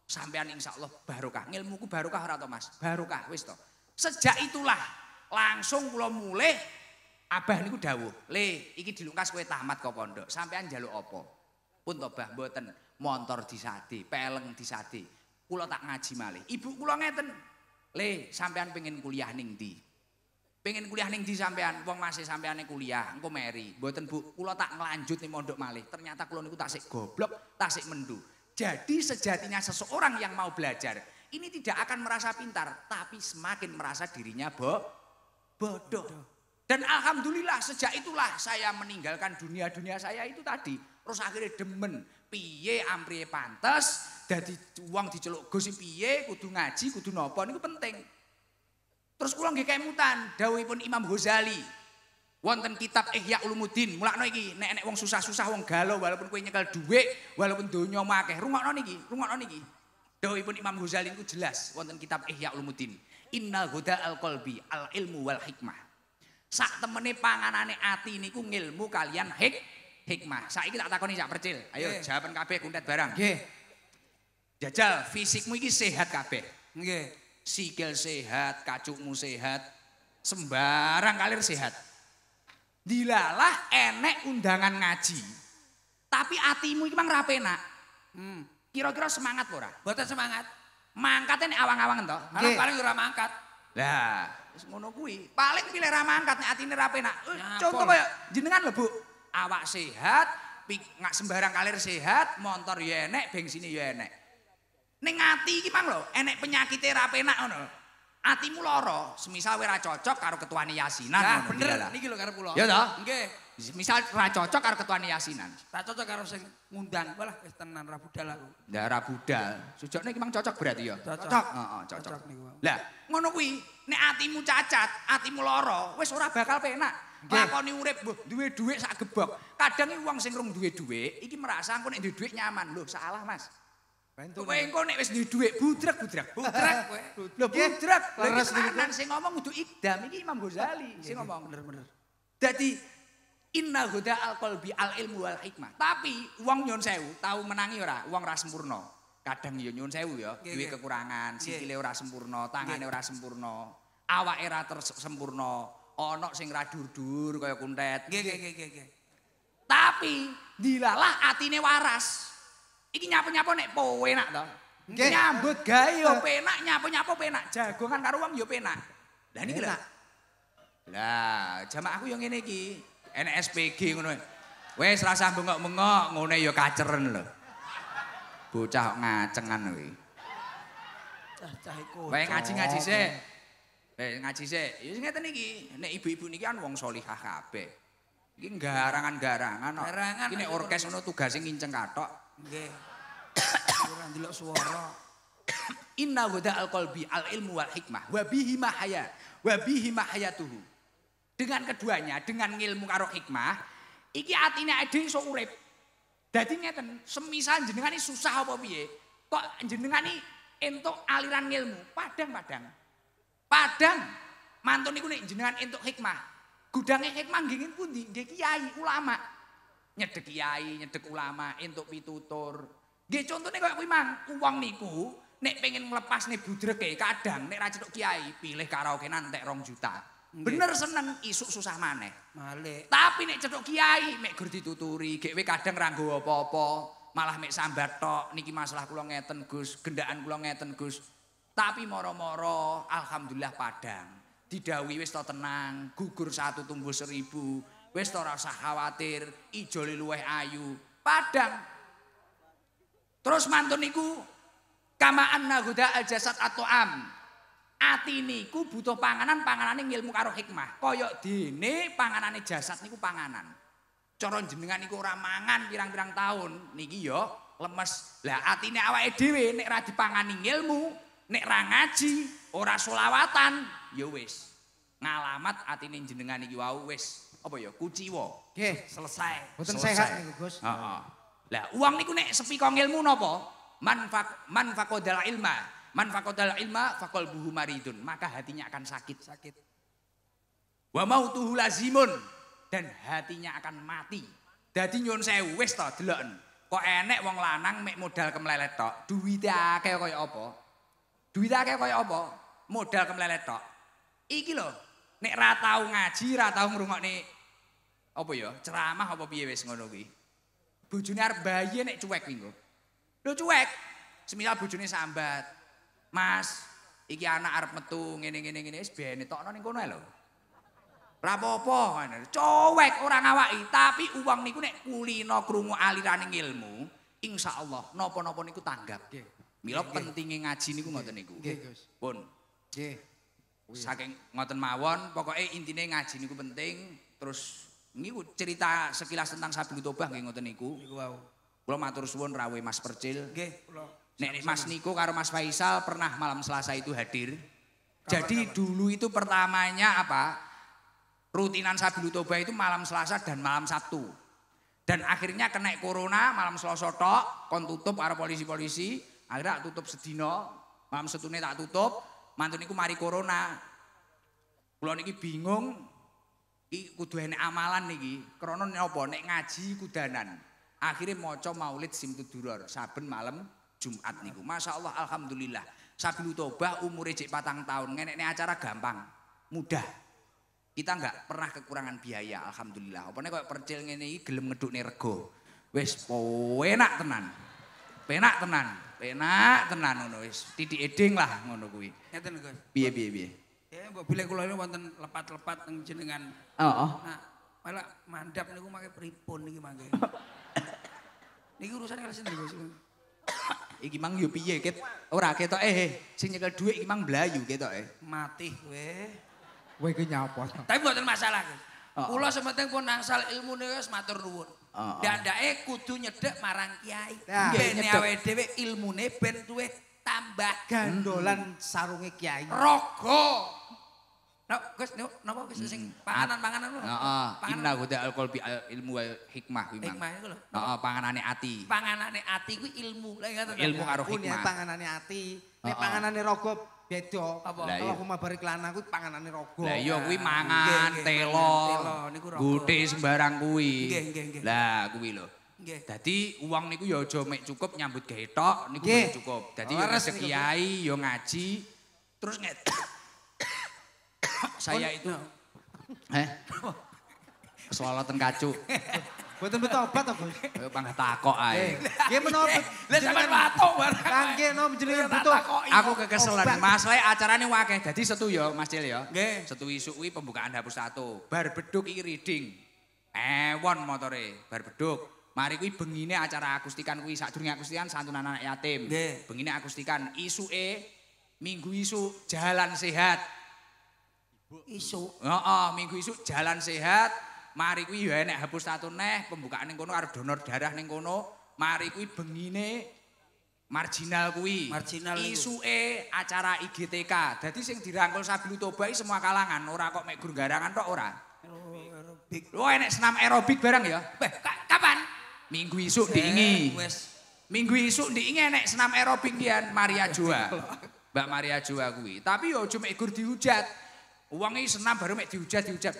Sampean insyaallah barokah. Ngilmuku barokah ora to, Mas? Barokah wis to. Sejak itulah langsung kula mulih Abah niku dawuh, "Le, iki dilungkas kowe tamat kok pondok. Sampean njaluk apa?" Pun to, Bah, mboten. Montor disadi, peleng disadi. Kula tak ngaji malih. Ibu kula ngeten, Le, sampean pengen kuliah ning di. Pengen kuliah ning di sampean? Wong masih sampeane kuliah, engko Mary, Mboten Bu, kula tak nglanjut nih mondok malih. Ternyata kula niku tasik goblok, tasik mendu. Jadi sejatinya seseorang yang mau belajar, ini tidak akan merasa pintar, tapi semakin merasa dirinya bo bodoh. Dan alhamdulillah sejak itulah saya meninggalkan dunia-dunia saya itu tadi. Terus akhirnya demen, piye amprie pantas dadi uang diceluk gosip iye, kudu ngaji kudu nopo niku penting. Terus kula nggih kemutan dawuhipun Imam Ghazali. Wonten kitab Ihya Ulumuddin, mulakno iki nek uang wong susah-susah wong galau walaupun kowe nyekel dhuwit, walaupun donya akeh Rungokno niki, rungokno niki. Dawuhipun Imam Ghazali niku jelas wonten kitab Ihya Ulumuddin. inna huda al qalbi al ilmu wal hikmah. Sak temene panganane ati niku ngilmu kalian hik hikmah. Saiki tak takoni sak percil. Ayo yeah. jawaban kabeh kuntet barang. Nggih. Yeah. Jajal fisikmu ini sehat kabeh. Nggih. Sikil sehat, kacukmu sehat, sembarang kalir sehat. Dilalah enek undangan ngaji. Tapi atimu iki mang ra penak. Hmm. Kira-kira semangat ora? Boten semangat. Mangkatnya ini awang-awang ento. Kalau paling ora mangkat. Lah, wis ngono Paling pilih ra mangkat nek atine ra penak. Eh, contoh kaya jenengan lho, Bu. Awak sehat, pik, nggak sembarang kalir sehat, motor ya enek, bensinnya ya enek. Ning ati iki mang lho, enek penyakite ra penak ngono. Atimu lara, semisal kowe ra cocok karo ketuane Yasinan. Nah, bener niki lho karep kula. Ya ta? Nggih. Semisal ra cocok karo ketuane Yasinan. Ra cocok karo sing ngundang. wis tenan ra budal aku. Ndak ra budal. Sujukne iki mang cocok berarti ya. Cocok. Heeh, cocok. cocok. Lah, ngono kuwi, nek atimu cacat, atimu lara, wis ora bakal penak. Lakoni urip mbuh duwe dhuwit sak gebok. Kadang wong sing rung duwe dhuwit iki merasa engko nek duwit nyaman. loh, salah, Mas. Kowe engko nek wis duwe dhuwit budrek budrek budrek kowe. Lho budrek leres tenan sing ngomong kudu Iqdam iki Imam Ghazali sing ngomong bener-bener. Dadi inna huda al qalbi al ilmu wal hikmah. Tapi wong nyun sewu tau menangi ora wong ra sempurna. Kadang ya nyun sewu ya duwe kekurangan, sikile ora sempurna, tangane ora sempurna, awake ra sempurna, ana sing ra dur-dur kaya kuntet. Nggih nggih nggih nggih. Tapi dilalah atine waras. Iki nyapu-nyapu nek poe nak to. Nggih. Nyambut gawe yo penak, nyapu-nyapu penak. Jagongan karo wong yo penak. Lah niki lho. Lah, jamaah aku yang ngene iki. NSPG ngono. E. Wes rasa bengok-bengok ngene yo kaceren lho. Bocah ngacengan kuwi. Cah iku. Wae ngaji-ngaji sik. Wae ngaji sik. Ya sing ngeten iki, nek ibu-ibu niki kan wong salihah kabeh. Iki garangan-garangan. Garangan. Iki nek orkes ngono tugase nginceng katok. Nggih. Ora ndelok swara. Inna huda al qalbi al ilmu wal hikmah wa bihi mahaya wa bihi mahayatuhu. Dengan keduanya, dengan ilmu karo hikmah, iki atine ade iso urip. Dadi ngeten, semisal jenengan susah apa piye, kok jenengan ini entuk aliran ilmu, padang-padang. Padang mantun niku nek jenengan entuk hikmah. Gudange hikmah nggih pundi? Nggih kiai, ulama. nyedek kiai, nyedek ulama, entuk pitutur. Nggih contone kaya kuwi mang, wong niku nek pengen melepas nih budreke kadang nek ra cetuk kiai pilih karaoke nantek rong juta. Bener seneng isuk susah maneh. Malik. Tapi nek cetuk kiai mek gur dituturi, gekwe kadang ra nggowo apa-apa, malah mek sambat tok niki masalah kula ngeten Gus, gendaan kula ngeten Gus. Tapi moro-moro alhamdulillah padang. Didawi wis to tenang, gugur satu tumbuh seribu. wis ora usah khawatir ijole luweh ayu padang terus mantun niku kamaan nahuda jasad atuam ati niku butuh panganan panganane ngilmu karo hikmah kaya dene panganane jasad niku panganan cara jenengan niku ora mangan pirang-pirang tahun niki yo lemes lah atine awake dhewe nek ora dipangani ilmu nek ora ngaji ora solawatan ya wis ngalamat atine jenengan iki wau wis apa ya kuciwo, oke selesai. Mboten sehat nih Gus. Heeh. Lah uang niku nek sepi kok ilmu napa? Manfaq manfaqodal ilma. Manfaqodal ilma fakol buhu maridun, maka hatinya akan sakit. Sakit. Wa mautuhu lazimun dan hatinya akan mati. Dadi nyun sewu wis to deloken. Kok enek wong lanang mek modal kemlelet tok, duwite akeh kaya apa? Duwite akeh kaya apa? Modal kemlelet tok. Iki lho, nek ra tau ngaji, ra tau ngrungokne apa ya ceramah apa piye wis ngono kuwi bojone arep bayi nek cuek kuwi lho cuek semisal bojone sambat mas iki anak arep metu ngene ngene ngene wis bene tokno ning kono lho ora apa-apa cuek ora ngawaki tapi uang niku nek kulino krungu alirane ilmu Insya Allah, nopo-nopo niku tanggap. Milo pentingnya ngaji niku ngoten niku. Pun. Saking ngoten mawon, pokoknya intinya ngaji niku penting, terus Ini cerita sekilas tentang Sabil Tobah nggih ngoten niku. Niku wau. Kula matur suwun rawe Mas Percil. Nggih, kula. Nek Mas Niko karo Mas Faisal pernah malam Selasa itu hadir. Kapan, Jadi kapan. dulu itu pertamanya apa? Rutinan Sabil Tobah itu malam Selasa dan malam Sabtu. Dan akhirnya kena corona malam Selasa tok, kon tutup karo polisi-polisi, akhirnya tutup sedino, malam setune tak tutup, mantun niku mari corona. Kula niki bingung, Iki kudu enek amalan niki. Krana napa nek ngaji kudanan. Akhirnya maca Maulid Simtuduror saben malam Jumat niku. Masya Allah alhamdulillah. Sabil Toba umure cek patang tahun. nenek-nenek acara gampang, mudah. Kita nggak pernah kekurangan biaya alhamdulillah. Opone kok percil ngene iki gelem ngedukne rego. Wis penak tenan. Penak tenan. Penak tenan ngono wis. Titik eding lah ngono kuwi. Ngeten Gus. Piye piye piye. Ya, mbok bilih kula ini wonten lepat-lepat teng jenengan. oh. oh. Nah, malah mandap niku pakai pripun niki mangke. niki urusan kali sendiri Bos. iki mang yo piye ket ora ketok eh, eh sing nyekel dhuwit iki mang blayu ketok eh mati kowe kowe iki nyapa tapi mboten masalah oh, oh, kula sementing pun nangsal ilmu niku wis matur nuwun oh, oh. dandake kudu nyedek marang kiai nah, ben awe dhewe ilmune ben tuwih tambah gandolan hmm. sarunge kiai Rogo. No, Gus, no, no, sing hmm. panganan, panganan lo. No, inna gude alkohol eh, ilmu ilmu eh, wa hikmah. Hikmah itu lo. No, panganan ati. Panganan ati, gue ilmu. Ilmu karo hikmah. Ini panganan ati. Ini panganan rogo bedo. Apa? Kalau aku mabarik lana, gue panganan rogo. Lah iya, gue mangan, telo. Gude sembarang gue. Lah, gue lo. Jadi uang niku ya aja cukup nyambut gaetok niku cukup. Jadi ya rezeki kiai ya ngaji terus ngedek. saya oh, itu. Iya. Eh? Solatan kacu. betul-betul apa? Eh panggah takok ae. Eh, nggih menapa? Eh, lah sampean watuk barang. Kangge nom jenenge butuh. Aku kekeselan. Mas le ini wakil. jadi setu yo ya, Mas Cil yo ya. satu Setu isu kuwi pembukaan hapus satu. Bar beduk iki reading. Ewon motore bar beduk. Mari kuwi bengine acara akustikan kuwi sadurunge akustikan santunan anak yatim. Nggih. Bengine akustikan e minggu isu jalan sehat. Isuk. Heeh, minggu isuk jalan sehat. Mari kuwi ya enek hapus satu neh, pembukaan ning kono donor darah ning kono. Mari kuwi bengine marginal kuwi. Marginal isuke acara IGTK. Dadi sing dirangkul sabilu tobai semua kalangan, ora kok mek garangan tok ora. Aerobik. Oh, enek senam aerobik bareng ya. Beh, kapan? Minggu isuk diingi. Wes. Minggu isuk diingi enek senam aerobik pian Maria Jua. Mbak Maria Jua kuwi. Tapi yo cuma ikur dihujat. Uang ini senam baru mek diujat diujat.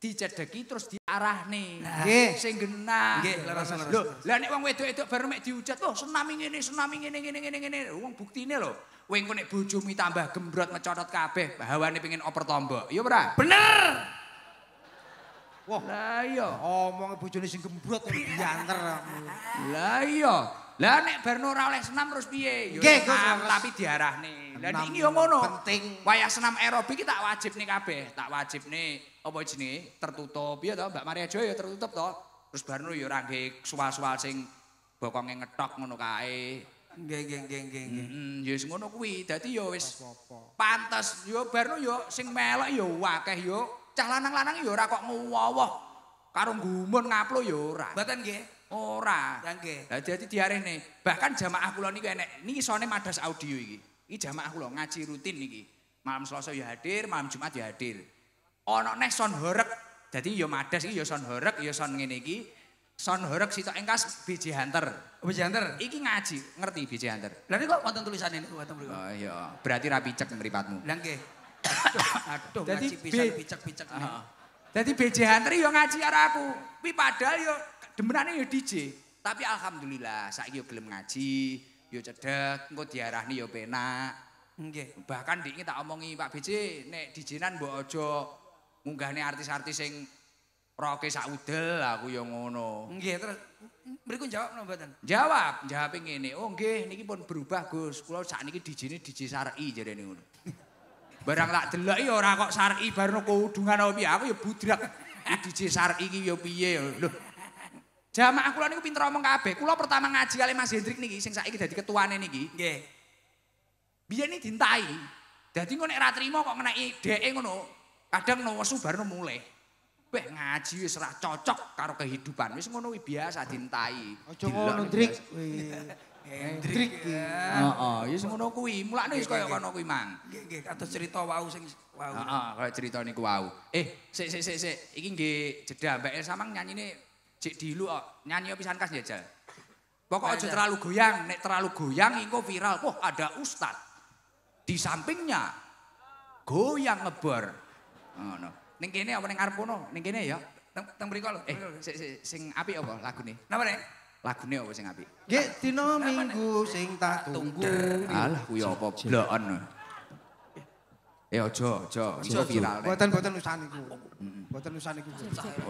Dicedeki terus diarah nih. Nah. Nggih. Sing genah. Nggih, leres Lho, lah nek wong wedok-wedok baru mek diujat, oh senam ngene, senam ngene, ngene ngene ngene. Wong buktine lho. Wong kok nek bojomu tambah gembrot ngecotot kabeh, bahawane pengen oper tombok. ora? Bener. Wah. Lah iya. Omong bojone sing gembrot kok dianter. Lah iya. Lah nek barno ora oleh senam terus piye? Yo tapi diarahne. Lah iki yo ngono. Penting. Waya senam aerobik iki tak wajibne kabeh, tak wajibne apa jenenge tertutup ya to Mbak Maria Jo ya tertutup to. Terus barno yo ora nggih suwal-suwal sing bokonge ngetok ngono kae. Nggih nggih nggih nggih. Heeh, ya wis ngono kuwi. Dadi ya wis pantes yo barno yo sing melok yo akeh yo. Cah lanang-lanang yo ora kok nguwowo. Karo gumun ngaplo yo ora. Mboten nggih. Ora. jadi ya, nggih. Lah dadi diarehne, bahkan jamaah kula niku enek niki sone madas audio iki. Iki jamaah kula ngaji rutin niki. Malam Selasa ya hadir, malam Jumat ya hadir. Ana neh son horek. Dadi ya madas iki ya son horek, ya son ngene iki. Son horek sitok engkas BJ Hunter. Oh, BJ Hunter. Iki ngaji, ngerti BJ Hunter. Lah niku kok wonten tulisane niku wonten mriku. Oh iya, berarti rapi cek mripatmu. Lah nggih. Aduh, aduh ngaji pisan picek-picek. Heeh. Dadi BJ Hunter yo ya ngaji karo aku. Pi padahal yo ya demenane ya DJ. Tapi alhamdulillah saiki yo gelem ngaji, yo cedhek, engko diarahni yo penak. Nggih. Bahkan dikne tak omongi Pak BC, nek DJ-nan mbok aja munggahne artis-artis sing roke sak udel aku yo ngono. Nggih, terus mriku jawab apa? mboten? Jawab, jawab ngene. Oh nggih, niki pun berubah Gus. Kula sakniki DJ-ne DJ Sari jarene ngono. Barang tak delok ya ora kok Sari bareng kudungan opo aku yo budrak. DJ Sari iki yo piye lho. Jamaah kula niku pinter omong kabeh. Kula pertama ngaji kali Mas Hendrik niki sing saiki dadi ketuane niki. Nggih. Biyen ini dintai. Dadi engko nek ra trimo kok ngeneki dheke ngono. Kadang no wesu barno mulih. Beh ngaji wis ra cocok karo kehidupan. Wis ngono biasa dintai. Aja ngono Hendrik. Hendrik. Heeh, wis ngono kuwi. Mulane wis kaya ngono kuwi, Mang. Nggih, nggih, kados cerita wau sing wau. Heeh, kaya cerita niku wau. Eh, sik sik sik sik. Iki nggih jeda mbek sampeyan nyanyine cek dilu oh, nyanyi pisan kas jajal. Pokok aja terlalu goyang, nek terlalu goyang iku viral. Wah, ada ustad di sampingnya. Goyang ngebor. Ngono. ning kene apa ning arep kono? Ning kene ya. Teng mriko lho. Eh, sing si, apik apa lagune? Napa rek? Lagune apa sing apik? Nggih, dina minggu sing tak tunggu. Alah kuwi apa blokon. Eh ojo, ojo, ojo viral. Boten boten usan iku. Boten usan iku.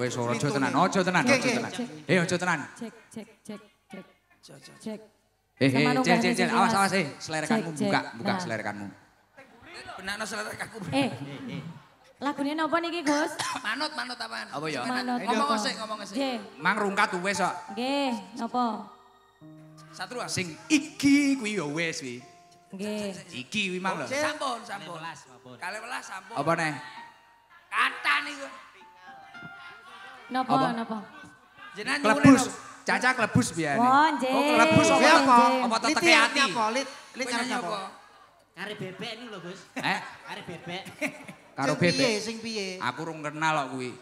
Wis ora ojo tenan, ojo oh, tenan, ojo tenan. Eh ojo tenan.
Cek cek cek cek. Cek. Eh eh cek cek cek awas awas eh selerekanmu buka, buka selerekanmu.
Benakno selerekanku. Eh. Lagune napa niki, Gus? Manut, manut apaan? Apa ya? Ngomong sik, ngomong sik. Mang rungkat wis kok. Nggih, napa? Satru asing iki kuwi ya wis kuwi. Nggih. Iki wi mang lho. Sampun, sampun. 12 sampun. 12 sampun. Apa neh? Kata niku. Napa, napa? Jenengan nyuwun klebus. Caca klebus biyane. Oh, nggih. Oh, klebus apa? Apa tetek ati? Lit, lit karo apa? Kare bebek niku lho, Gus. Eh, kare bebek. Karo bebek. Sing piye? Aku rung kenal kok kuwi.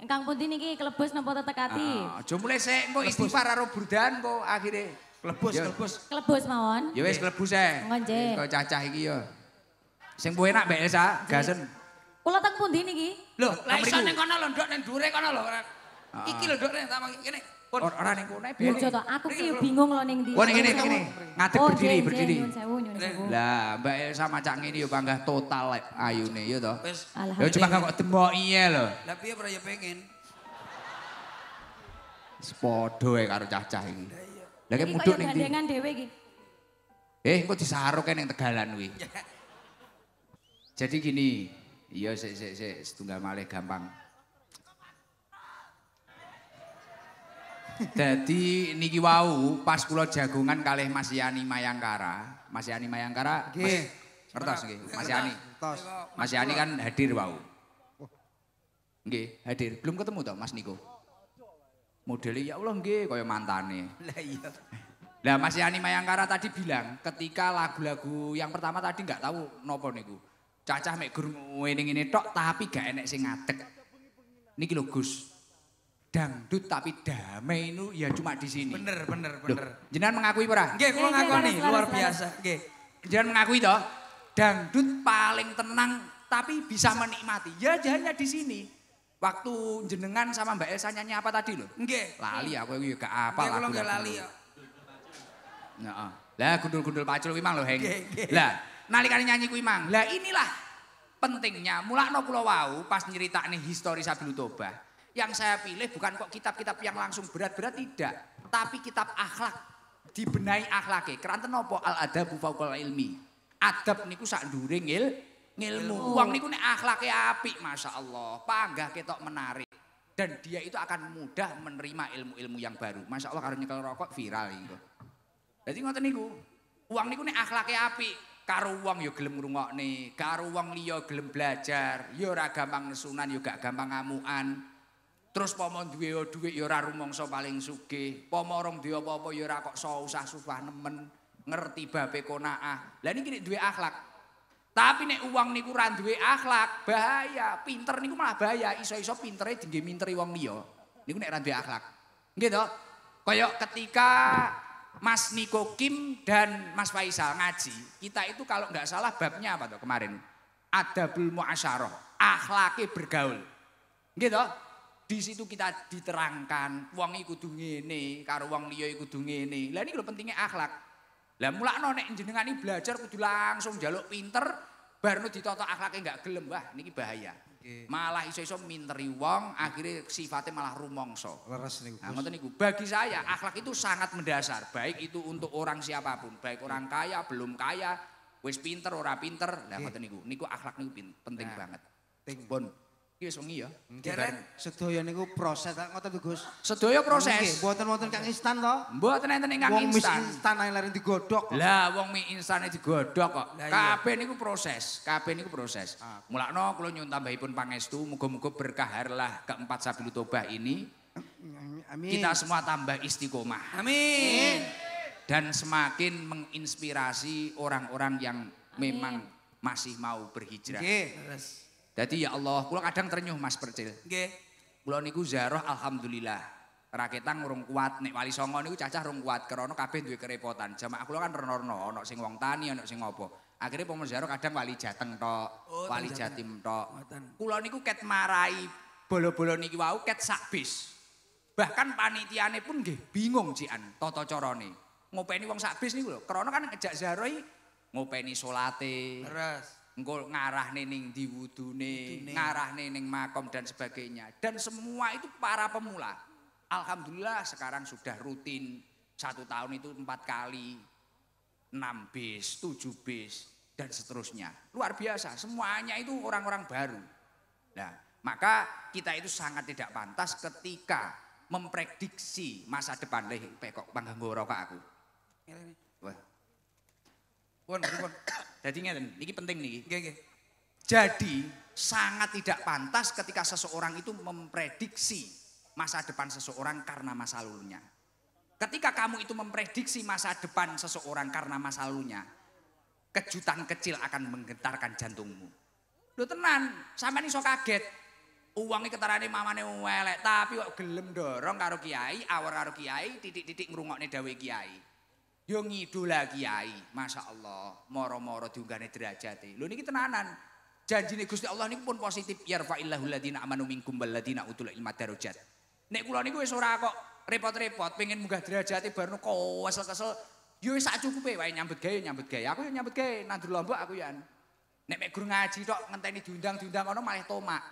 Engkang pundi niki klebus napa tetek ati? Ah, aja mulai sik engko istighfar karo burdan kok akhirnya. Klebus, klebus, klebus mawon. Ya wis klebus ae. Ngonje. Kok cacah iki ya. Sing kuwi enak Mbak Elsa, gasen. Kula teng pundi niki? Lho, lha iso ning kono lho, ndok ning dhuwure kono lho. Ah. Iki lho ndok ning tamang kene. Ora ning kono aku ki bingung lho ning ndi. Oh ning ini, kene. berdiri, berdiri. Lah, Mbak Elsa macak ngene yo panggah total ayune yo to. Yo cuma kok demoki iya lho. Lah piye ora ya pengen. Sepodo ae karo cacah iki. Lah kaya mudhuk ning ndi? dhewe iki. Eh, engko disaruk ning tegalan kuwi. Jadi gini, iya sik sik sik setunggal malih gampang. Jadi niki wau pas kula jagungan kalih Mas Yani Mayangkara, Mas Yani Mayangkara nggih. kertas, nggih, Mas Yani. Mas Yani kan hadir wau. Oh. Nggih, hadir. Belum ketemu toh Mas Niko? Modelnya ya Allah nggih kaya mantane. Lah iya. Lah Mas Yani Mayangkara tadi bilang ketika lagu-lagu yang pertama tadi nggak tahu nopo niku. Cacah mek gur ngene ngene tok tapi gak enek sing ngadeg. Niki lho Gus. Dangdut tapi damai nu ya cuma di sini. Bener bener bener. Jangan mengakui ora? kalau ngaku nih luar biasa. Nggih. jangan mengakui toh? Dangdut paling tenang tapi bisa menikmati. Ya hanya di sini. Waktu jenengan sama Mbak Elsa nyanyi apa tadi loh? Nggih. Lali aku ini gak apa aku. Nggih lali ya. Heeh. Lah gundul-gundul pacul memang loh lho, Heng. Lah nalikane nyanyi ku memang. Lah inilah pentingnya mulakno kula wau pas nyerita nih histori Sabil Toba. Yang saya pilih bukan kok kitab-kitab yang langsung berat-berat tidak, tapi kitab akhlak dibenahi akhlaknya. Keranten nopo al adabu fauqal ilmi. Adab niku sak nduring il ngilmu. Ilmu. Uang niku nek akhlake apik, masyaallah, panggah ketok menarik dan dia itu akan mudah menerima ilmu-ilmu yang baru. Masya Allah karena nyekel rokok viral itu. Jadi ngoten niku. Uang niku nek akhlake apik, karo uang yo gelem ngrungokne, karo uang liya gelem belajar, yo ora gampang nesunan yo gak gampang ngamukan. Terus pomo duwe duwe yo ora rumangsa paling sugih, pomo rong apa-apa yo ora kok so usah susah nemen ngerti babe konaah. Lah niki nek duwe akhlak, Tapi nek uang niku kurang duwe akhlak, bahaya. Pinter niku malah bahaya. Iso-iso pintere dinggo minteri wong liya. Niku nek ra duwe akhlak. Nggih to? Kayak ketika Mas Niko Kim dan Mas Faisal ngaji, kita itu kalau nggak salah babnya apa tuh kemarin? Adabul muasyarah, akhlaki bergaul. Gitu. Di situ kita diterangkan wong iku nih, karo uang liya iku nih, Lah ini lho pentingnya akhlak. Lah mulakno nek jenengan ini belajar kudu langsung jaluk pinter baru ditotok akhlaknya nggak gelem wah niki bahaya. Okay. Malah iso-iso minteri wong, akhirnya sifatnya malah rumongso. Leres niku. Nah, ngoten niku. Bagi saya akhlak itu sangat mendasar, baik itu untuk orang siapapun, baik orang kaya, belum kaya, wis pinter ora pinter, lah ngoten niku. Niku akhlak niku penting nah. banget. Penting. Bon. Iya, wis wengi ya. Dereng sedaya niku proses ngoten lho Gus. Sedaya proses. Mboten wonten kang instan to? Mboten enten ingkang instan. Wong instan ae leren digodhog. Lah wong mie instane digodhog kok. Iya. Kabeh niku proses, kabeh niku proses. Ah. Mulakno kula nyuwun tambahipun pangestu muga-muga berkaharlah keempat sabil tobah ini. Amin. Kita semua tambah istiqomah. Amin. Dan semakin menginspirasi orang-orang yang memang masih mau berhijrah. Nggih. Jadi ya Allah, kula kadang ternyuh Mas Percil. Nggih. Kula niku zaroh alhamdulillah. Raketang ngurung kuat nek wali songo niku cacah rung kuat karena kabe duwe kerepotan. Jamaah kula kan renorno, ana sing wong tani, ana sing ngopo. Akhirnya pemen zaroh kadang wali jateng tok, oh, wali jatim tok. Oh, kula niku ket marai bolo-bolo niki wau ket sakbis. Bahkan panitiane pun nggih bingung jian toto carane. Ngopeni wong sakbis niku lho, karena kan ngejak zaroh ngopeni solate. Terus ngarah Nening di ndi wudune, ngarah makom dan sebagainya. Dan semua itu para pemula. Alhamdulillah sekarang sudah rutin satu tahun itu empat kali, enam bis, tujuh bis, dan seterusnya. Luar biasa, semuanya itu orang-orang baru. Nah, maka kita itu sangat tidak pantas ketika memprediksi masa depan. Lih, pekok pangganggu rokok aku. Pun, pun. Jadi ngeten, ini penting nih. okay. Jadi sangat tidak pantas ketika seseorang itu memprediksi masa depan seseorang karena masa lalunya. Ketika kamu itu memprediksi masa depan seseorang karena masa lalunya, kejutan kecil akan menggetarkan jantungmu. Lu tenan, nih sok kaget. Uangnya keterani, mamane welek, tapi kok gelem dorong karo kiai, awar karo kiai, titik-titik ngerungoknya dawe kiai. Yo ngidola kiai, masya Allah, moro-moro diunggahne derajate. Lho niki tenanan. nih Gusti Allah ini pun positif. Yarfa'illahu alladziina amanu minkum walladziina utul ilma darajat. Nek kula niku wis ora kok repot-repot pengen munggah derajate bar kok kesel-kesel. Yo wis sak cukupe wae nyambut gawe nyambut gawe. Aku yo ya nyambut gawe nandur lombok aku yo ya. Nek mek guru ngaji tok ngenteni diundang-diundang ono malah tomak.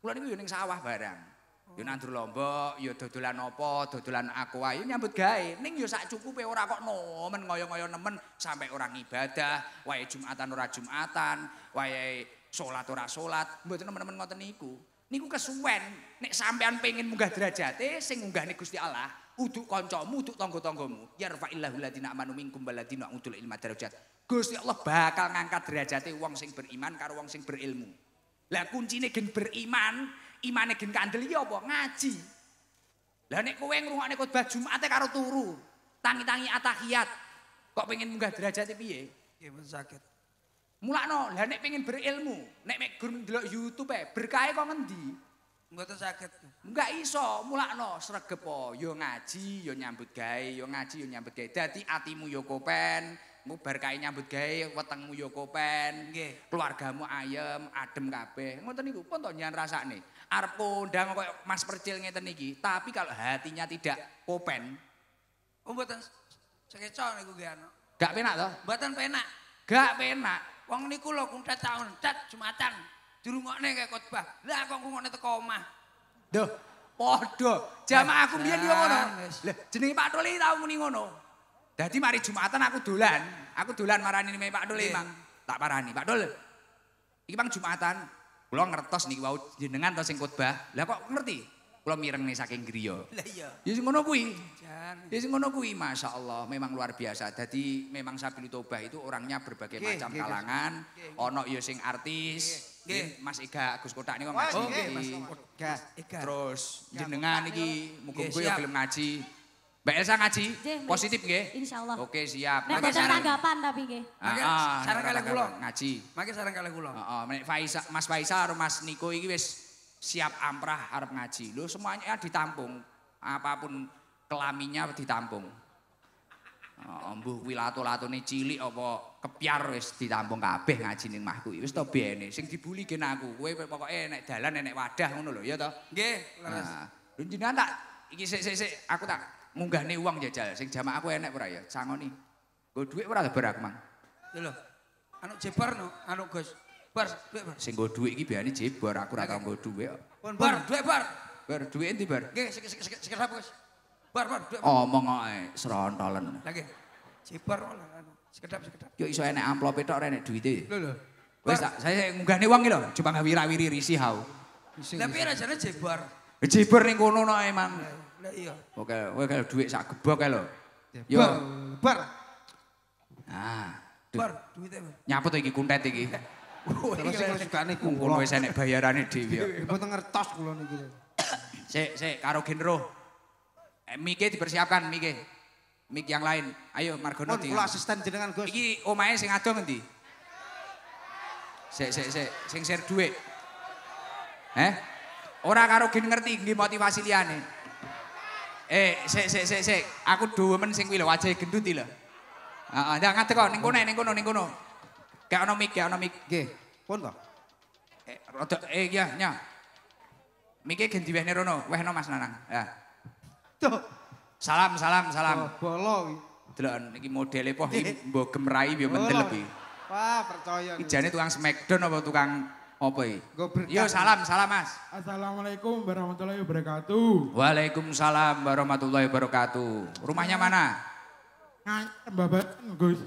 Kula niku yo ning sawah barang. Yo nang lombok, yo dodolan apa, dodolan aku ayo nyambut gawe. Ning yo sak cukupe ora kok nomen ngoyo-ngoyo nemen sampai orang ibadah, wae Jumatan ora Jumatan, wae salat ora salat, mboten nemen-nemen ngoten niku. Niku kesuwen, nek sampean pengen munggah derajate sing munggahne Gusti Allah, uduk kancamu, uduk tangga-tanggamu. Ya rafa'illahu ladina amanu minkum baladina udul ilma darajat. Gusti Allah bakal ngangkat derajate wong sing beriman karo wong sing berilmu. Lah kuncine geng beriman imane gen kandel iki apa ngaji. Lah nek kowe ngrungokne khotbah Jumat karo turu, tangi-tangi atahiyat, kok pengen munggah derajat piye? Nggih, mun sakit. Mulakno, lah nek pengen berilmu, nek mek gur ndelok YouTube ae, berkahe kok ngendi? Mboten sakit. Enggak iso, mulakno sregep po, yo ngaji, yo nyambut gawe, yo ngaji yo nyambut gawe. Dadi atimu yo kopen, mu berkahe nyambut gawe, wetengmu yo kopen, nggih. Keluargamu ayem, adem kabeh. Ngoten niku pun to nyan rasane. arep kondang kok Mas Percil ngeten iki, tapi kalau hatinya tidak kopen, oh mboten sekeca niku nggih ana. Gak penak to? Mboten penak. Gak penak. Wong niku lho kuntet taun, tet Jumatan dirungokne kayak khotbah. Lah kok ngrungokne teko omah. Duh, padha. Jamaah aku biyen yo ngono. Lah jenenge Pak Tuli tau muni ngono. Dadi mari Jumatan aku dolan, aku dolan marani Pak Tuli, Mang. Tak parani, Pak Tul. Iki Bang Jumatan, Kula ngertos niki wau jenengan to sing khotbah. Lah kok ngerti? Kula mireng nih saking griya. Lah iya. Ya sing ngono kuwi. Ya sing ngono kuwi masyaallah memang luar biasa. Jadi memang Sabil Tobah itu orangnya berbagai macam kalangan. Ono ya sing artis. Mas Ega Agus Kotak niku ngaji. Oh, Mas Ega. Terus ya, jenengan iki muga-muga ya gelem ngaji. Mbak Elsa ngaji, positif nggih? Insyaallah. Oke, siap. Nek nah, ada tanggapan tapi nggih. Heeh. sarang kalih kula ngaji. Mangke sareng kalih kula. Heeh, nek Faisa, Mas Faisa karo Mas Niko iki wis siap amprah arep ngaji. Lho semuanya ditampung. Apapun kelaminnya ditampung. Heeh, mbuh kuwi lato-latone cilik apa kepiar wis ditampung kabeh ngajine mahku. Wis to ini sing dibuli gen aku. Kowe pokoke nek dalan nek wadah ngono lho ya to. Nggih, nah, leres. Lho jenengan tak iki sik sik sik aku tak munggah nih uang jajal, sing jamaah aku enak pura ya, sanggup nih, gue duit pura lebar aku mang, lo, anak jebar no, anak gus, bar, duit bar, sing gue duit gini ani jebar, aku rata gue duit, bar, bar, duit bar, bar duit ini bar, gak, sik sik sik sik apa gus, bar bar, duit, oh mengai, eh, serontalan, lagi, jebar lah, sekedap sekedap, yo iso enak amplop itu orang enak duit deh, lo lo, Wes, saya munggah nih uang gitu, coba ngawira-wiri risih hau. Tapi rasanya jebar. Jebar kono no emang. Eh, Oke, Oke, kowe kalau dhuwit sak gebok kalau. Ya, yo. Bar. nah, Bar duwite. Nyapa tuh iki kuntet iki? Oh, iya, Terus iya. sing sukane kumpul wis enek di. dhewe yo. Mboten ngertos kula niki. Sik, sik karo Genro. Eh, mike dipersiapkan mike. Mik yang lain. Ayo Margonoti. Kula asisten jenengan, Gus. Iki omae sing ado nanti. Sik, sik, sik. Sing share dhuwit. Eh? orang karo gen ngerti nggih motivasi liyane. Eh, sik sik sik sik. Aku dua sing kuwi wajah wajahe gendut lho. Heeh, ndak ngadeg kok ning kono ning kono ning kono. Gak ono mic, gak ono mic. Nggih. Pun kok. Eh, rada eh ya, nya. Mike gen diwehne rono, wehno Mas Nanang. Ya. Tuh. Salam, salam, salam. Oh, bolo iki. Delok iki modele poh iki mbok gemrai piye mentel iki. Wah, percaya. Ijane tukang Smackdown apa tukang apa iki? Yo salam, salam Mas. Assalamualaikum warahmatullahi wabarakatuh. Waalaikumsalam warahmatullahi wabarakatuh. Rumahnya mana? Mbabatan, Gus.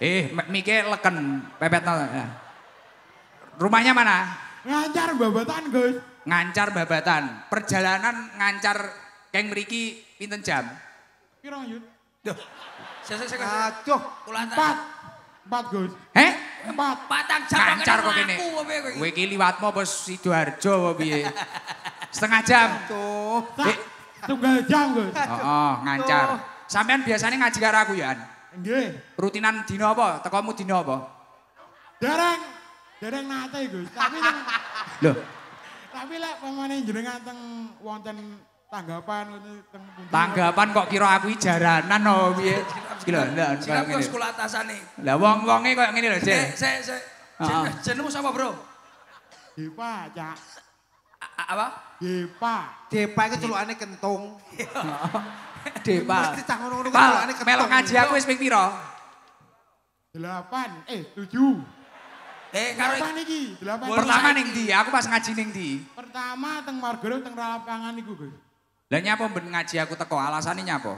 Eh, mike leken pepet ya. Rumahnya mana? Ngancar babatan, Gus. Ngancar babatan. Perjalanan ngancar keng mriki pinten jam? Pirang, Yun? Duh. Saya saya saya. Aduh, Empat. Empat, Gus. Heh? Ma patang kok kene. Kowe iki liwatmu apa Sidoarjo apa piye? Setengah jam. Tuh. Tunggal jam, Gus. Heeh, oh, ngancar. Sampean biasanya ngaji karo aku ya, An? Nggih. Rutinan dina apa? Tekomu dina apa? Dereng. Dereng nate, Gus. Tapi Loh. Tapi lek pamane jenengan teng wonten tanggapan
Tanggapan kok kira
aku jaranan no oh, piye. Gila enggak Sikap kok sekolah Nih, Lah wong-wonge koyo ngene lho, Cek. Cek, Cek. Jenengmu sapa, Bro? Depa, Cak. Apa? Depa. Depa itu celukane kentung. Depa. Kan melok ngaji aku wis ping pira? 8 eh tujuh. Eh, karo iki. Pertama ning ndi? Aku pas ngaji ning ndi? Pertama teng Margaret teng lapangan nih gue. Lah nyapa ben ngaji aku teko alasane nyapa?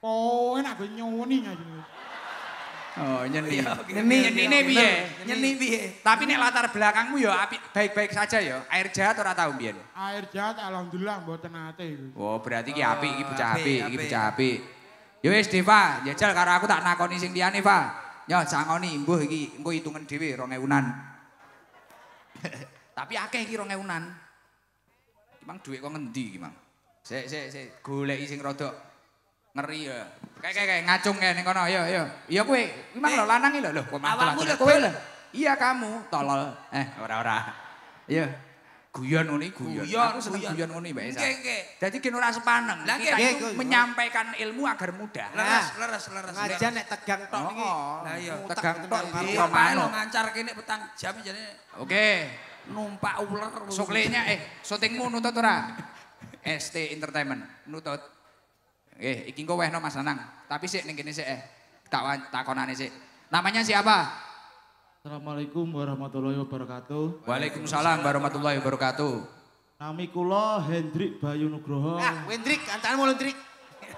Oh, enak gue nyoni ngaji. Oh, nyeni. Iya, nyeni nyeni iya, iya, piye? Nyeni piye? Tapi nek latar belakangmu ya baik-baik saja ya. Air jahat ora tau mbiyen. Air jahat alhamdulillah mboten ate Oh, berarti iki api, iki bocah api, iki bocah api. Ya wis Deva, jajal karo aku tak nakoni sing liyane, Fa. Ya sangoni mbuh iki engko hitungan dhewe 2000-an. Tapi akeh iki 2000-an. Ki mang dhuwit kok ngendi ki, Mang? Sik sik sik goleki sing rodok ngeri ya. Kayak kayak kaya, ngacung kayak nih kono, yo yo. Iya kue, memang eh. lo lanang lo lo. Awakmu lo kowe? lo. Iya kamu, tolol. Eh, ora ora. Iya. Guyon ini, guyon. Guyon, Aku seneng guyon ini, Mbak Esa. Oke, oke. Jadi kini orang sepaneng. Lagi, kita itu menyampaikan ilmu agar mudah. Leres, leres, leres. Ngaja nek tegang tok ini. Oh. iya. tegang tok ini. Iya, mana ngancar kini petang jam jadi. Oke. Numpak ular. Suklinya, eh, syutingmu nuntut orang. ST Entertainment. Nutut. eh, iki engko wehno Mas Nanang. Tapi sik ning kene sik eh. Tak takonane sik. Namanya siapa? Assalamualaikum warahmatullahi wabarakatuh. Waalaikumsalam warahmatullahi wabarakatuh. Nami kula Hendrik Bayu Nugroho. Ah, Hendrik, antaranmu Hendrik.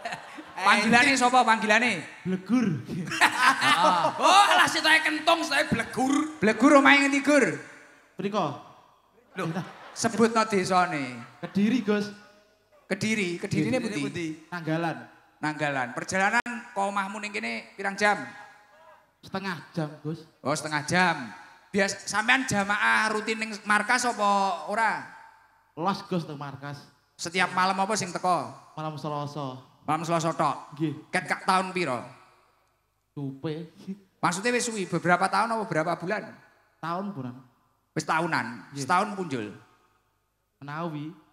Panggilane sapa panggilane? Blegur. ah. Oh, alah sitoke kentong saya blegur. Blegur omahe ngendi, Gur? Priko. Iya. Sebut sebutno desane. Kediri, Gus. Kediri, Kediri ini putih. Nanggalan. Nanggalan. Perjalanan ke omahmu ning kene pirang jam? Setengah jam, Gus. Oh, setengah jam. Bias sampean jamaah rutin ning markas apa ora? Los Gus teng markas. Setiap malam apa sing teko? Malam Selasa. Malam Selasa tok. Nggih. Ket kak tahun piro? Tupi. Maksudnya wis suwi beberapa tahun apa berapa bulan? Tahun bulan. Wis tahunan. Setahun punjul. Menawi.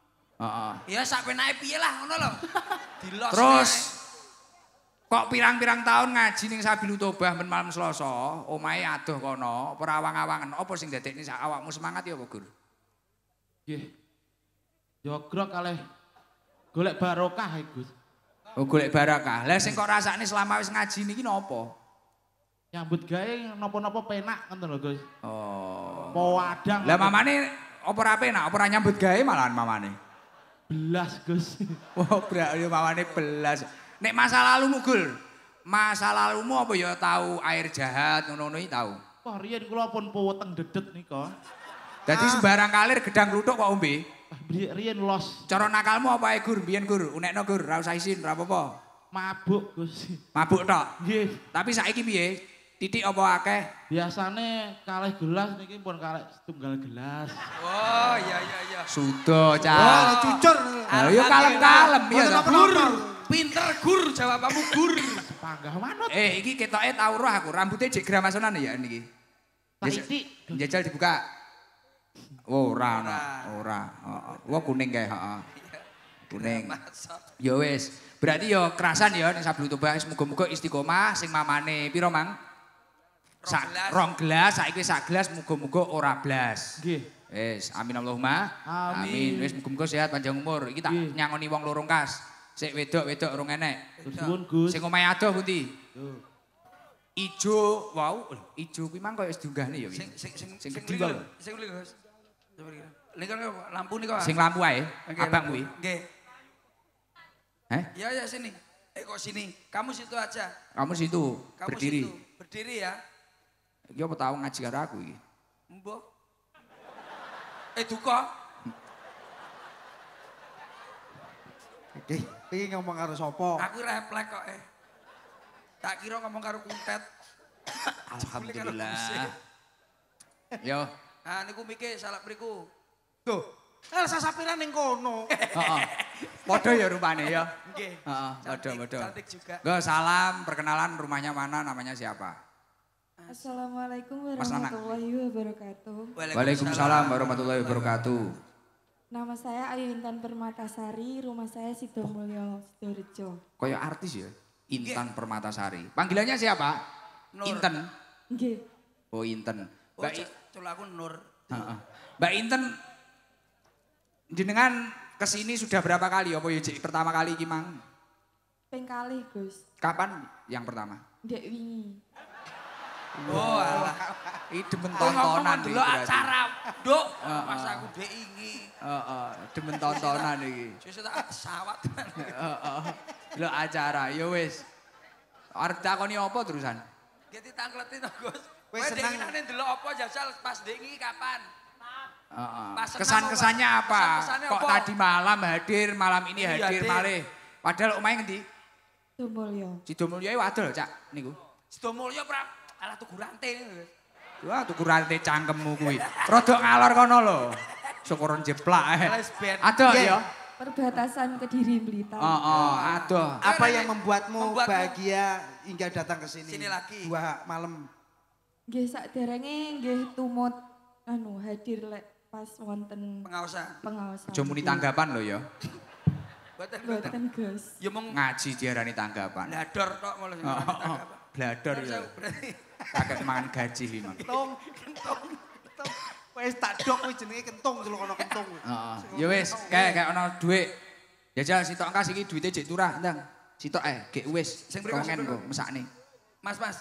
Iya sampai naik piye lah ngono loh. Dilos Terus kok pirang-pirang tahun ngaji ning Sabilu Toba ben malam Selasa, omahe adoh kono, ora awang-awangen. Apa sing dadekne sak awakmu semangat ya, Guru? Nggih. Jogrok alih golek barokah iku. Oh golek barokah. Lah sing kok rasane selama wis ngaji niki nopo? Nyambut gawe nopo-nopo penak ngoten lho, Gus. Oh. Po wadang. Lah mamane apa ora penak, apa ora nyambut gawe malahan mamane? Nih. belas Gus. Wah berak ya mawane belas. Nek masa lalu mugul. Masa lalumu apa ya tahu air jahat ngono-ngono iki tahu. Wah riyen kula pun puweteng dedet nika. Jadi ah. sembarang kalir gedang rutuk kok Umbi. Ah, Rian los. Cara nakalmu apa ae Gur? Biyen Gur, unekno Gur, ra usah isin, Mabuk Gus. Mabuk tok? Nggih. Tapi saiki piye? Titik apa akeh? Biasane kalah gelas niki pun kalah tunggal gelas. Oh iya iya iya. Sudah, cah. Oh, cucur. Ayo iya, yo kalem-kalem ya gur. Pinter gur jawabanmu gur. Panggah manut. Eh iki ketoke tau roh aku, rambutnya jek gramasonan ya niki. Titik. Jajal dibuka. Oh, ora ana, ora. Wah kuning kae, heeh. Iya. Kuning. Yo ya, wis, berarti yo ya kerasan yo ning tuh Toba muga-muga istiqomah sing mamane piro, Mang? sak rong gelas, saiki sak gelas muga-muga ora blas. Nggih. Wis, amin Allahumma. Amin. Wis muga-muga sehat panjang umur. kita nyangoni wong lorong kas. Sik wedok-wedok rong enek. Suwun Gus. Sing omahe adoh pundi? Ijo, wau, wow. ijo kuwi mang koyo dunggahne ya. Sing sing sing sing sing sing Sing sing sing sing lampu nika. Sing lampu ae. Okay, Abang kuwi. Nggih. Eh? Ya ya sini. Eh kok sini? Kamu situ aja. Kamu situ. Kamu berdiri. Situ. Berdiri ya. Iki ya, apa tau ngaji karo aku iki? Mbok. Eh duka. Oke, iki ngomong karo sapa? Aku refleks kok eh. Tak kira ngomong karo kuntet. Alhamdulillah. Yo. Ah niku miki salah beriku. Tuh, Elsa eh, Sapira ning kono. Heeh. Padha ya rumahnya ya. Nggih. Heeh, padha padha. Cantik juga. salam, perkenalan rumahnya mana, namanya siapa? Assalamualaikum warahmatullahi wabarakatuh. Waalaikumsalam warahmatullahi wabarakatuh. Nama saya Ayu Intan Permatasari, rumah saya Sidomulyo, Sidorejo. Koyo artis ya, Intan Permatasari. Panggilannya siapa? Nur. Intan. Nggih. Oh, Intan. Oh, Mbak oh, aku Nur. Mbak Intan jenengan kesini sudah berapa kali apa ya pertama kali gimana? Pengkali, Gus. Kapan yang pertama? Dek wingi. Oh, oh alah. Iki demen tontonan iki. Delok acara, dok pas aku dhek iki. Heeh, demen tontonan iki. Sesuk tak sawat. Heeh. acara, ya wis. Arep takoni apa terusan? Ki ditangkleti to, Gus. Kowe seneng nang delok apa jajal pas dhek iki kapan? Uh, Kesan-kesannya apa? Kok tadi malam hadir, malam ini iya, hadir, malih. Padahal omahe ngendi? Cidomulyo. Cidomulyo wae Cak, niku. Cidomulyo Prap. Alah tuku rantai. Wah eh. tuku rantai cangkemmu kuwi. Rodok ngalor kono lho. Syukuran jeplak. Eh. Aduh ya. Perbatasan Kediri Blitar. Oh, oh, aduh. Apa yang membuatmu, membuatmu bahagia hingga datang ke sini? Sini lagi. Dua malam. Nggih sak derenge nggih tumut anu hadir lek pas wonten pengawasan. Pengawasan. Aja muni tanggapan lho ya. Boten boten Gus. Ya mung ngaji diarani tanggapan. Lah dor tok ngono oh, oh, oh. tanggapan. blader ya. Pakai mangan gaji iki mang. Kentung, kentung. Wes tak dok kuwi jenenge kentung celok ana kentung. Heeh. Ya wis, kae kae ana dhuwit. Ya jajal sitok engkas iki dhuite jek turah, ndang. Sitok eh, gek wis. Sing mriko kok go, mesakne. Mas, Mas.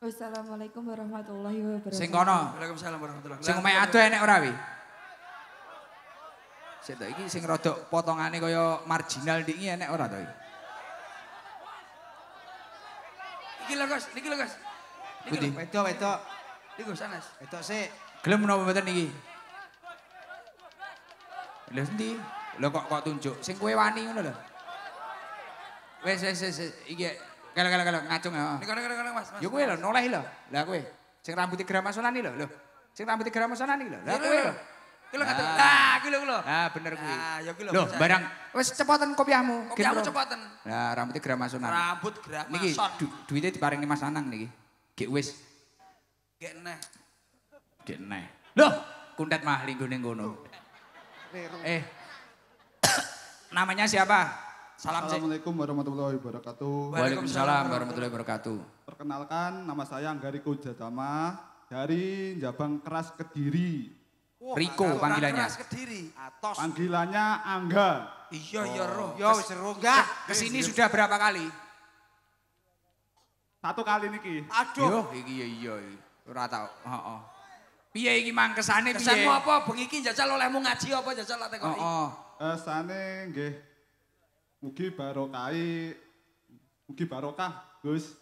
Assalamualaikum warahmatullahi wabarakatuh. Sing kono. Waalaikumsalam warahmatullahi. wabarakatuh. Sing omae ado enek ora wi? Sik to iki sing rada potongane kaya marginal iki enek ora to iki? Niki lho, Gus. Niki lho, Gus. Niki wedok, wedok. Niki Gus Wedok sik. Gelem menapa mboten niki? Lha endi? Lho kok kok tunjuk sing kowe wani ngono lho. Wes, wes, wes, iki kalau kalau ngacung ya. Niki kalau kalau kalau Mas. Yo kowe lho, noleh lho. Lah kowe. Sing rambut gramasonan iki lho, lho. Sing rambut gramasonan iki lho. Lah kowe lho. Kuwi lho ngaten. Nah, kuwi lho Nah, bener kuwi. Nah, ya kuwi lho. Loh, barang wis cepoten kopiahmu. Kopiahmu cepoten. Nah, rambutnya gramasonan. Rambut e gramason. Niki du duwite diparingi Mas Anang niki. Gek wis. Gek neh. Gek neh. Loh, kuntet mah linggone ngono. Eh. Namanya siapa? Salam Assalamualaikum warahmatullahi wabarakatuh. Waalaikumsalam warahmatullahi wabarakatuh. Perkenalkan nama saya Anggariko Jatama dari Jabang Keras Kediri.
Oh, Riko panggilannya.
Atos. Panggilannya Angga. Iya iya roh. Yo wis enggak. Kesini sudah berapa kali? Satu kali niki. Aduh. Yo iki iya, iya iya. Ora tau. Heeh. Piye iki mang kesane piye? Kesanmu apa? Bengi iki jajal olehmu ngaji apa jajal lak tekoni? Heeh. Kesane nggih. Mugi barokah. Mugi barokah, Gus.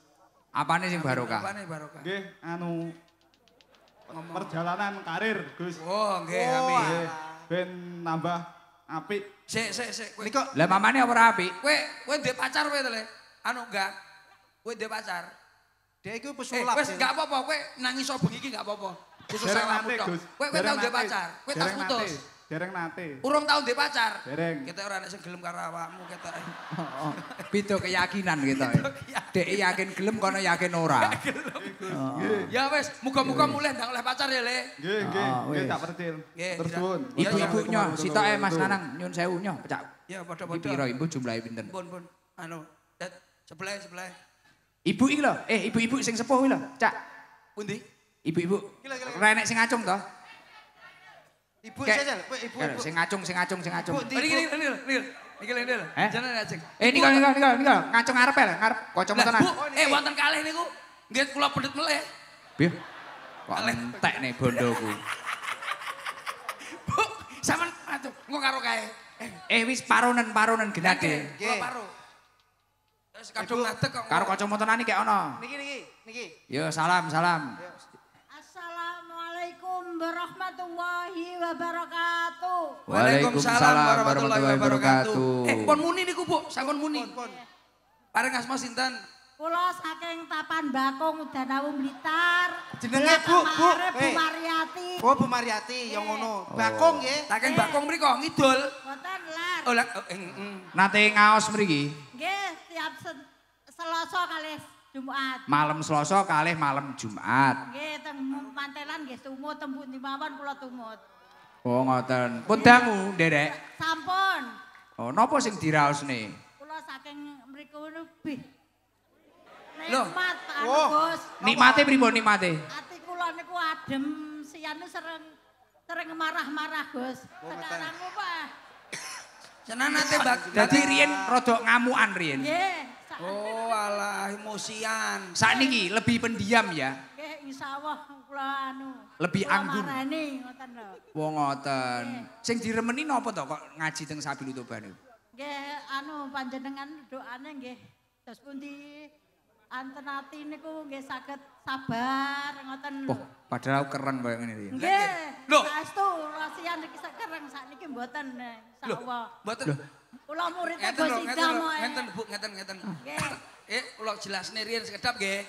Apane sing barokah? Apane barokah? Nggih, anu perjalanan karir Gus. Oh nggih okay, oh, amin. Ben nambah apik. Sik sik sik kowe. Niko lah mamane apa ora apik? Kowe kowe ndek pacar kowe to le? Anu enggak? Kowe ndek pacar? Dia itu pesulap. Eh, wes enggak apa-apa, kowe nangis sok bengi iki enggak apa-apa. Khusus sing lamun. Kowe kowe tau ndek pacar? Kowe tak putus. Dereng nate. Urung tau ndek pacar. Dereng. Kita ora nek sing gelem karo awakmu kita. Heeh. Oh, oh. keyakinan kita. Dek yakin gelem kono yakin ora. Oh. Ya wis, muga-muga mulih ndang oleh pacar ya, Le. Nggih, nggih. Ah, nggih tak percil. Terus pun. Ibu-ibu sita sitoke Mas Nanang nyun sewu nyo, pecak. Ya padha-padha. Piro ibu jumlahe pinten? Pun, pun. Anu, sebelah, sebelah. Ibu iki lho, eh ibu-ibu sing sepuh iki lho, Cak. Pundi? Ibu-ibu. Ora enek sing ngacung to? Ibu saja, ibu. Kayak sing ngacung, sing ngacung, sing ngacung. Ini ini ini. Niki lendel. Eh? Jangan ngacung. Eh niki niki niki niki ngacung ngarep lho, ngarep kocok tenan. Bu, eh wonten kalih niku. Nggih kula pedet melih. Piye? Kok entek nih bondo ku. Bu, sampean ngacung, engko karo kae. Eh wis paronen paronen genake. Kula paro. Terus eh, kadung ngadeg kok. Karo kocok tenan iki kaya ono. Niki niki niki. Yo salam salam. Yo. warahmatullahi wabarakatuh. Waalaikumsalam warahmatullahi wabarakatuh. Eh, pon muni niku, Bu. Sampun muni. Pareng asma sinten? Kula saking Tapan Bakung Danau Blitar. Jenenge Bu, Bu, eh. Mariati. Bu oh, Bu Mariati ya eh. ngono. Bakung oh. nggih. Saking eh. Bakung mriko ngidul. Mboten lar. Oh, Nate ngaos mriki? Nggih, tiap Selasa kalih Jumat. Malam Selasa kalih malam Jumat. Nggih, teng mantelan nggih tumut tembung dimawon kula tumut. Oh, ngoten. Pun dangu, Dedek. Sampun. Oh, napa sing diraosne? Kula saking mriku nubih. Nikmat, Pak oh. Gus. Nikmate pripun nikmate? Ati kula niku adem, siyane sereng sereng marah-marah, bos. oh, apa? Senang nanti bak. Jadi Rien, rodok ngamuan Rien. Yeah. Oh ala emosian. Saat ini lebih pendiam ya. Lebih anggun. Wong ngoten. Sing diremeni nopo to kok ngaji teng sabil utoba niku? Nggih anu panjenengan doane nggih. Terus pundi antenati niku nggih saged sabar ngoten. Wah, padahal aku kereng koyo ngene iki. Nggih. Lho, astu rasian niki sekereng sakniki mboten insyaallah. Eh, lho, mboten. Kula murid e Bos Idam. Ngeten, Bu, ngeten, ngeten. Nggih. Eh, kula jelasne riyen sekedap nggih.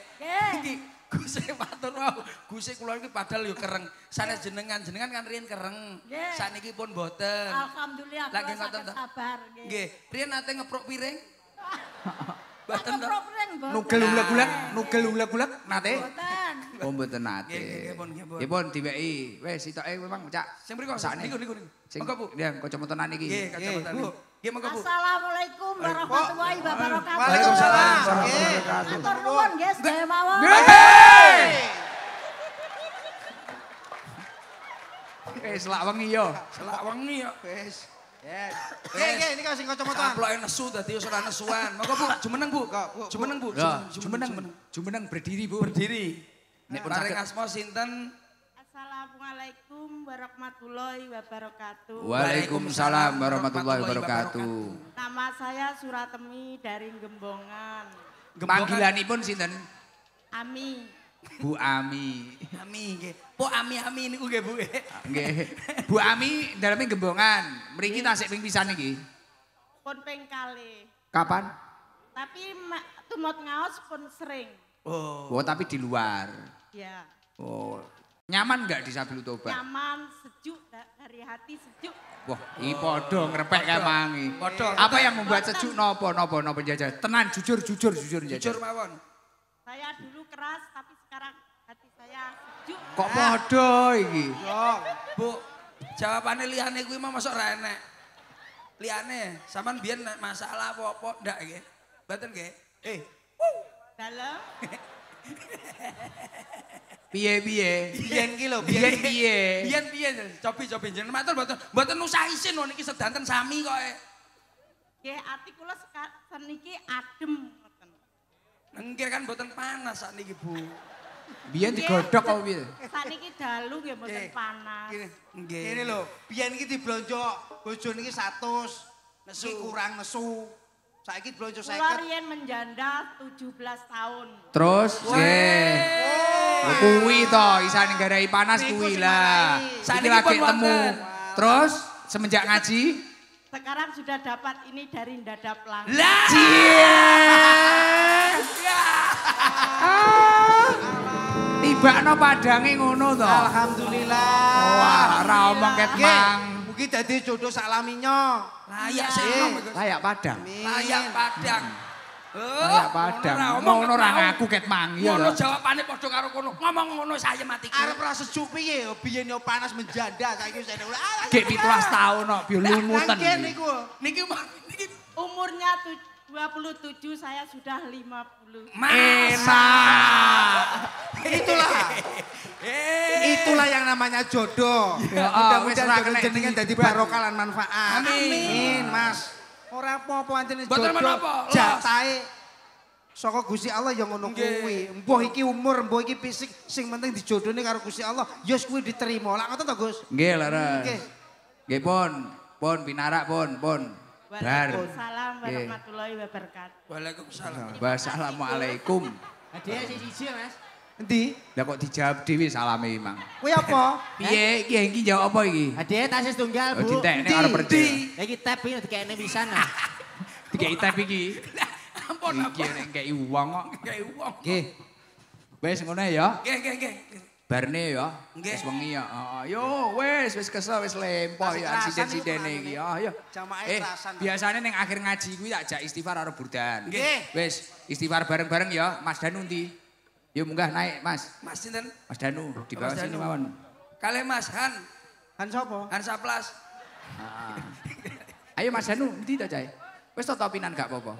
Nggih. Gusi matur mau, gusi kulon ini padahal yuk kereng. Sana jenengan, jenengan kan rin kereng. Saat ini pun boten. Alhamdulillah, gue sakit sabar. Rian nanti ngeprok piring. Mboten nugel nah. ulek-ulek, nugel nate. Mboten. Oh mboten nate. Nggih pun diweki. wes sitoke memang Cak. Sing mriku sakne. Niku niku niku. kau Bu. Ya kacamatanan iki. Nggih, Assalamualaikum warahmatullahi wabarakatuh. Waalaikumsalam. Nggih. Matur nuwun nggih sedaya mawon. Nggih. Eh, wengi Yes. Iya, iya, ini kasih niki sing kacamataan. Saploke nesu dadi ora nesuan. Monggo Bu, jumeneng Bu, Jumeneng Bu, jumeneng. Jumeneng berdiri Bu. Berdiri. Nek pun saged. asma sinten? Assalamualaikum warahmatullahi wabarakatuh. Waalaikumsalam warahmatullahi wabarakatuh. Nama saya Suratemi dari Gembongan.
Panggilan ibu
sinten? Ami. Bu Ami. Ami nggih. Po Ami Ami niku nggih Bu. Nggih. Bu Ami dalamnya gembongan. Mriki tasik ping pisan iki. Pun ping kali. Kapan? Tapi tumut ngaos pun sering. Oh. Oh, tapi di luar. Iya. Oh. Nyaman nggak di Sabil Toba? Nyaman, sejuk dari hati sejuk. Wah, ini podo ngerepek kayak mangi. Podo. Apa yang membuat sejuk nopo nopo nopo penjajah? Tenan jujur jujur jujur jajar. Jujur mawon. Saya dulu keras tapi Kok podo iki? Bu. Jawabane liyane kuwi mah masuk ra enek. Liyane sampean biyen masalah apa-apa ndak nggih? Mboten nggih? Eh. Dalem. Piye-piye? Biyen ki lho, biyen piye? Biyen piye? Cobi-cobi jeneng matur mboten mboten usah isin niki sedanten sami kok. Eh. Nggih, ati kula sekat adem mboten. Nengkir kan mboten panas sak niki, Bu. Biyen digodhog kok piye? Saniki dalu nggih mboten eh, panas. Nggih. Ngene lho, biyen iki diblonjo bojone iki 100, nesu kurang nesu. Saiki blonjo 50. Kula riyen menjanda 17 tahun. Terus nggih. Kuwi to isane garai panas kuwi lah. Saiki lagi temu. Terus semenjak ngaji
sekarang sudah dapat ini dari dada pelangi. Lah.
lebakno padange ngono to. Alhamdulillah. Wah, ora omong ket mang. dadi jodoh sak laminyo. Layak sih. Layak padang. Layak oh, padang. Layak padang. Ngomong ngono ora ngaku ket mang. Ya lo jawabane padha karo kono. Ngomong ngono saya mati. Arep ora sejuk piye yo biyen panas menjanda saiki wis ana. Gek 17 taun kok biyen muten. Niki
niku. Niki niki umurnya tuh 27 saya sudah 50.
Masa. Itulah. Eh. Itulah yang namanya jodoh. Ya, udah wis ra kena jenengan dadi barokah lan manfaat. Amin, Mas. Ora apa-apa anjene jodoh. Jatahe Soko Gusti Allah yang ngono kuwi. Mbah iki umur, mbah iki fisik, sing penting dijodohne karo Gusti Allah, ya kuwi diterima. Lah ngoten to, Gus? Nggih, Laras. Nggih. Nggih, Pon. Pon pinarak, Pon, Pon. Bar. Waalaikumsalam warahmatullahi wabarakatuh. Waalaikumsalam. Wassalamualaikum. Hadiah Waalaikumsalam. Ya, Waalaikumsalam. Mas. Waalaikumsalam. Ya kok dijawab Waalaikumsalam. Waalaikumsalam. Waalaikumsalam. Waalaikumsalam. apa? Waalaikumsalam. Waalaikumsalam. Waalaikumsalam. jawab apa Waalaikumsalam. Hadiah tasis tunggal, Bu. Waalaikumsalam. Waalaikumsalam. Waalaikumsalam. Waalaikumsalam. tep Waalaikumsalam. Waalaikumsalam. Waalaikumsalam. Waalaikumsalam. Waalaikumsalam. tep Waalaikumsalam. Ampun apa? Iki kayak uang kok, kei wong. Nggih. Wis ngono ya. Oke, oke, oke. Barne ya, wis wengi ya. Heeh. Ah, ah, yo wis wis kesel wis lempo, ya insiden-sidene iki. Ah yo. Eh, biasane ning akhir ngaji kuwi tak jak istighfar karo burdan. Nggih. Wis istighfar bareng-bareng ya, Mas Danu ndi? Yo munggah naik, Mas. Mas sinten? Mas Danu di bawah sini mawon. Kalih Mas Han. Han sapa? Han Saplas. Ah. Ayo Mas Danu ndi to, Cai? Wis tau topinan gak apa-apa.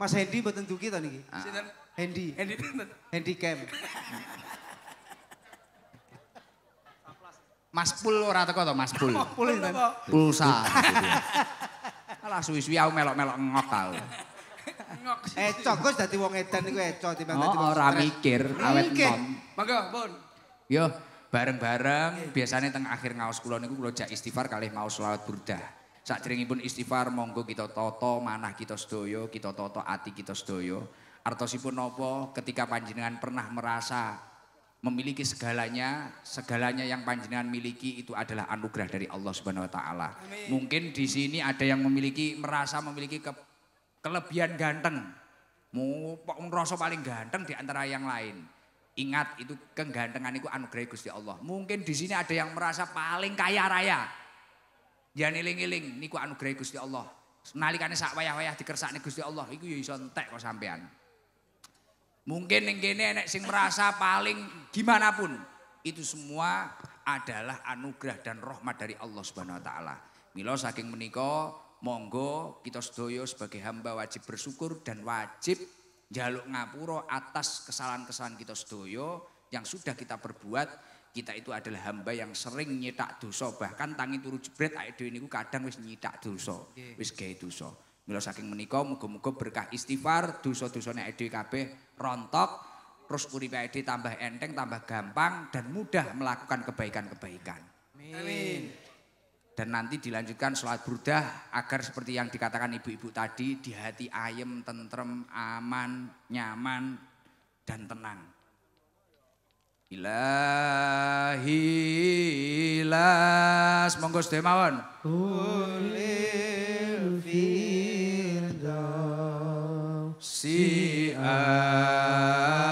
Mas Hendi mboten duki to niki? Sinten? Hendi. Hendi Hendi Camp. Mas Pul ora teko to Mas Pul. Pul apa? Pulsa. Ala suwi-suwi aku melok-melok ngok ta. Ngok. Eco Gus dadi wong edan iku eco timbang oh, dadi Ora mikir awet nom. Monggo, Pun. Yo, bareng-bareng biasanya teng akhir ngaos kula niku kula jak istighfar kalih mau selawat burdah. Sak pun istighfar monggo kita toto manah kita sedoyo, kita toto ati kita sedoyo. Artosipun nopo ketika panjenengan pernah merasa memiliki segalanya, segalanya yang panjenengan miliki itu adalah anugerah dari Allah Subhanahu wa taala. Mungkin di sini ada yang memiliki merasa memiliki ke, kelebihan ganteng. Mu ngerasa paling ganteng di antara yang lain. Ingat itu kegantengan itu anugerah Gusti Allah. Mungkin di sini ada yang merasa paling kaya raya. Ya niling-iling niku anugerah Gusti Allah. Nalikane sak wayah-wayah dikersakne Gusti Allah iku ya iso entek kok sampean. Mungkin yang gini enek sing merasa paling gimana pun. Itu semua adalah anugerah dan rahmat dari Allah Subhanahu wa taala. Milo saking menika monggo kita sedoyo sebagai hamba wajib bersyukur dan wajib jaluk ngapuro atas kesalahan-kesalahan kita sedoyo yang sudah kita perbuat. Kita itu adalah hamba yang sering nyetak dosa bahkan tangi turu jebret ayo ini niku kadang wis nyetak dosa, wis gawe dosa. Milo saking menika muga-muga berkah istighfar, dosa-dosane edhe kabeh rontok, terus uripe edhe tambah enteng, tambah gampang dan mudah melakukan kebaikan-kebaikan. Amin. Dan nanti dilanjutkan sholat burdah agar seperti yang dikatakan ibu-ibu tadi di hati ayem, tentrem, aman, nyaman, dan tenang. Ilahi ilas, monggo sedemawan. mawon. Kulil fi see us.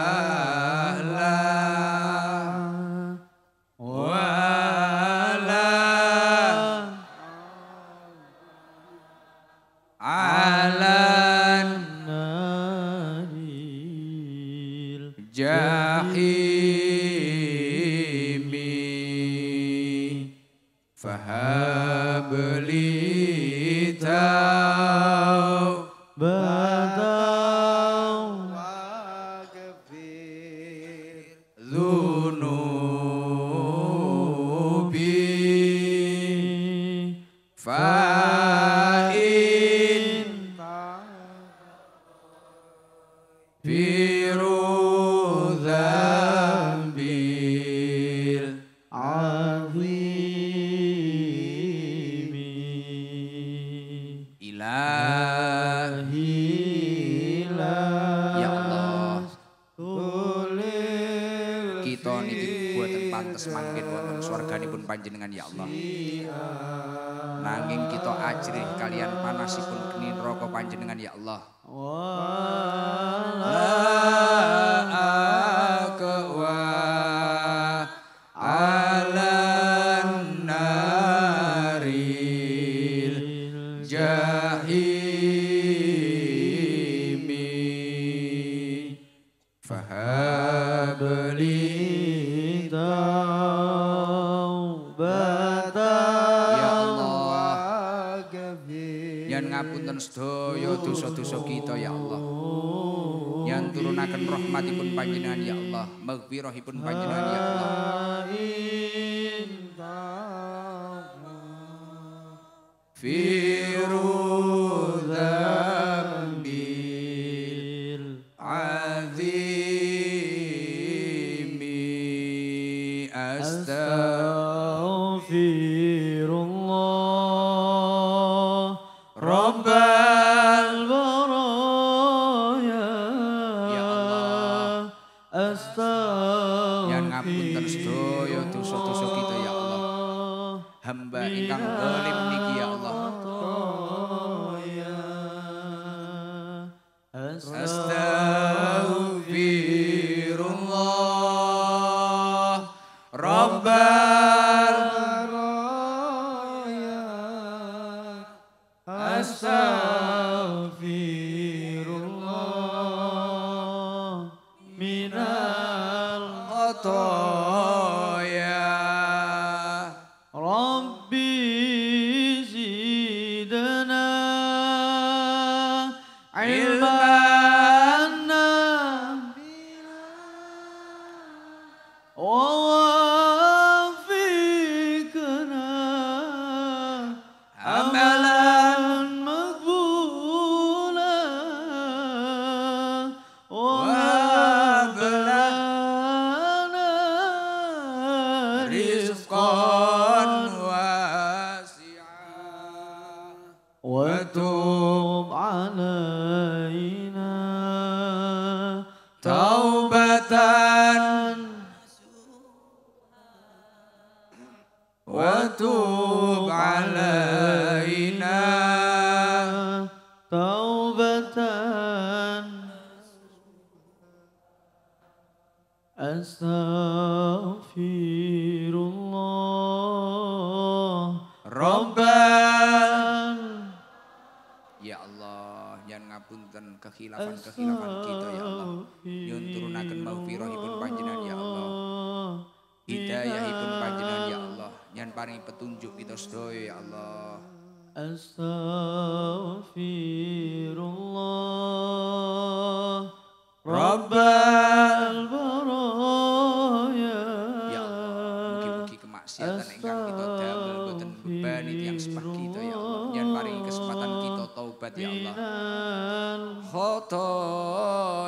panjenengan ya Allah, maghfirahipun panjenengan ya Allah.
أستغفر
Rabban Ya Allah yang ngapunten kekhilafan-kekhilafan kita ya Allah yang turunakan maghfirahipun panjenengan ya Allah Hidayahipun panjenengan ya Allah Yang paling petunjuk kita sedoy ya Allah Astaghfirullah Rabban কত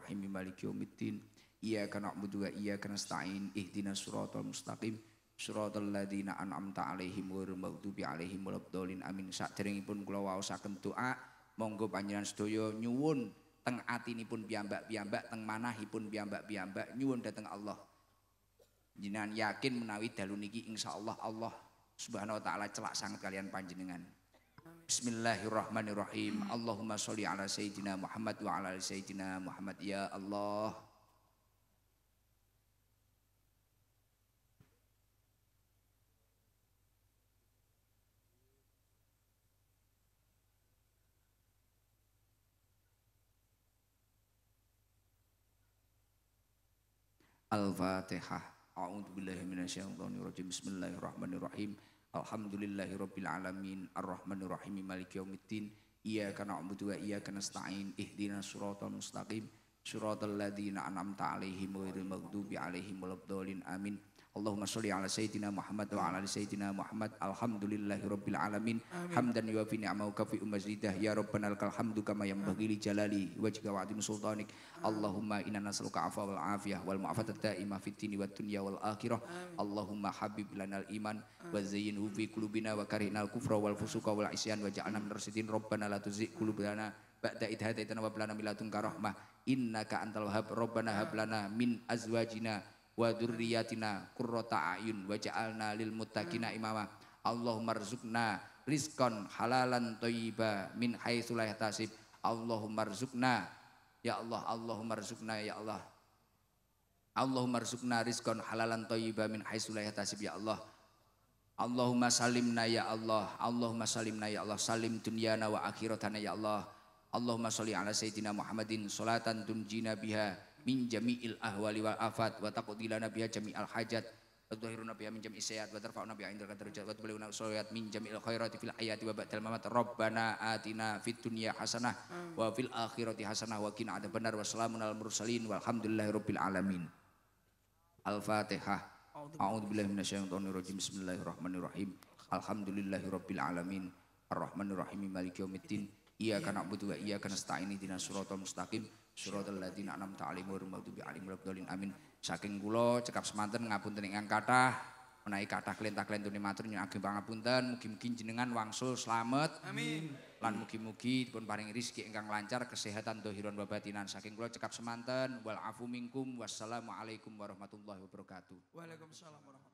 Rahim maliki yaumiddin iyyaka na'budu wa iyyaka nasta'in ihdinas siratal mustaqim siratal ladzina an'amta alaihim ghairil maghdubi alaihim waladdallin amin saderengipun kula waosaken doa monggo panjenengan sedaya nyuwun teng atinipun piyambak-piyambak teng manahipun piyambak-piyambak nyuwun dhateng Allah jenengan yakin menawi dalu niki insyaallah Allah Subhanahu wa taala celak sangat kalian panjenengan Bismillahirrahmanirrahim. Allahumma sholli ala sayyidina Muhammad wa ala sayyidina Muhammad ya Allah. Al-Fatihah. A'udzu billahi minasyaitonir rajim. Bismillahirrahmanirrahim. Alhamdulillahirabbil alamin arrahmanir rahim maliki yaumiddin iyyaka na'budu wa iyyaka nasta'in ihdinas siratal mustaqim siratal ladzina an'amta alaihim ghairil maghdubi alaihim amin Allahumma sholli ala sayyidina Muhammad wa ala ali sayyidina Muhammad. Alhamdulillahi rabbil alamin. Amin. Hamdan yuafi ni'mahu kafi umazidah ya rabbana lakal hamdu kama yanbaghi li jalali wajhika wa azim sultanik. Allahumma inna nas'aluka afwa wal afiyah wal mu'afatat da'imah fid dini wad dunya wal akhirah. Allahumma habib lana al iman wa zayyinhu fi qulubina wa karihna al kufra wal fusuqa wal isyan waj'alna min rasidin rabbana la tuzigh qulubana ba'da idh hadaitana wa hab lana min ladunka rahmah innaka antal wahhab rabbana hab lana min azwajina wa dzurriyyatina qurrata ayun waj'alna lil muttaqina imama Allahumma rzuqna rizqan halalan thayyiba min haitsu la yahtasib Allahumma rzuqna ya Allah Allahumma rzuqna ya Allah Allahumma rzuqna rizqan halalan thayyiba min haitsu la yahtasib ya Allah Allahumma salimna ya Allah Allahumma salimna ya Allah salim dunyana wa akhiratana ya Allah Allahumma sholli ala sayyidina Muhammadin salatan tunjina biha min jami'il ahwali wal afat wa taqdila nabiyya jami'al hajat Wadhahiruna nabiyya min jami'i sayyiat wa tarfa'u nabiyya indal darajat wa tublighuna usayat min jami'il khairati fil ayati wa ba'dal mamat rabbana atina fit dunya hasanah hmm. wa fil akhirati hasanah wa ada benar wa salamun al mursalin walhamdulillahi rabbil alamin Al-Fatihah a'udhu billahi minasyaitonir rajim Bismillahirrahmanirrahim Alhamdulillahi rabbil alamin Arrahmanirrahim maliki yaumiddin Iyyaka na'budu wa iyyaka nasta'in ihdinas siratal mustaqim Suratul ladzina an'amta 'alaihim ghairil maghdubi 'alaihim waladdallin. Amin. Saking kula cekap semantan ngapun semanten ngapunten menaik kata klien tak klien klentune matur nyuwun ageng pangapunten, mungkin mungkin jenengan wangsul selamat Amin. Lan mugi-mugi pun paringi rizki engkang lancar, kesehatan dohiron wa Saking kula cekap semantan wal minkum, wassalamualaikum warahmatullahi wabarakatuh. Waalaikumsalam warahmatullahi wabarakatuh.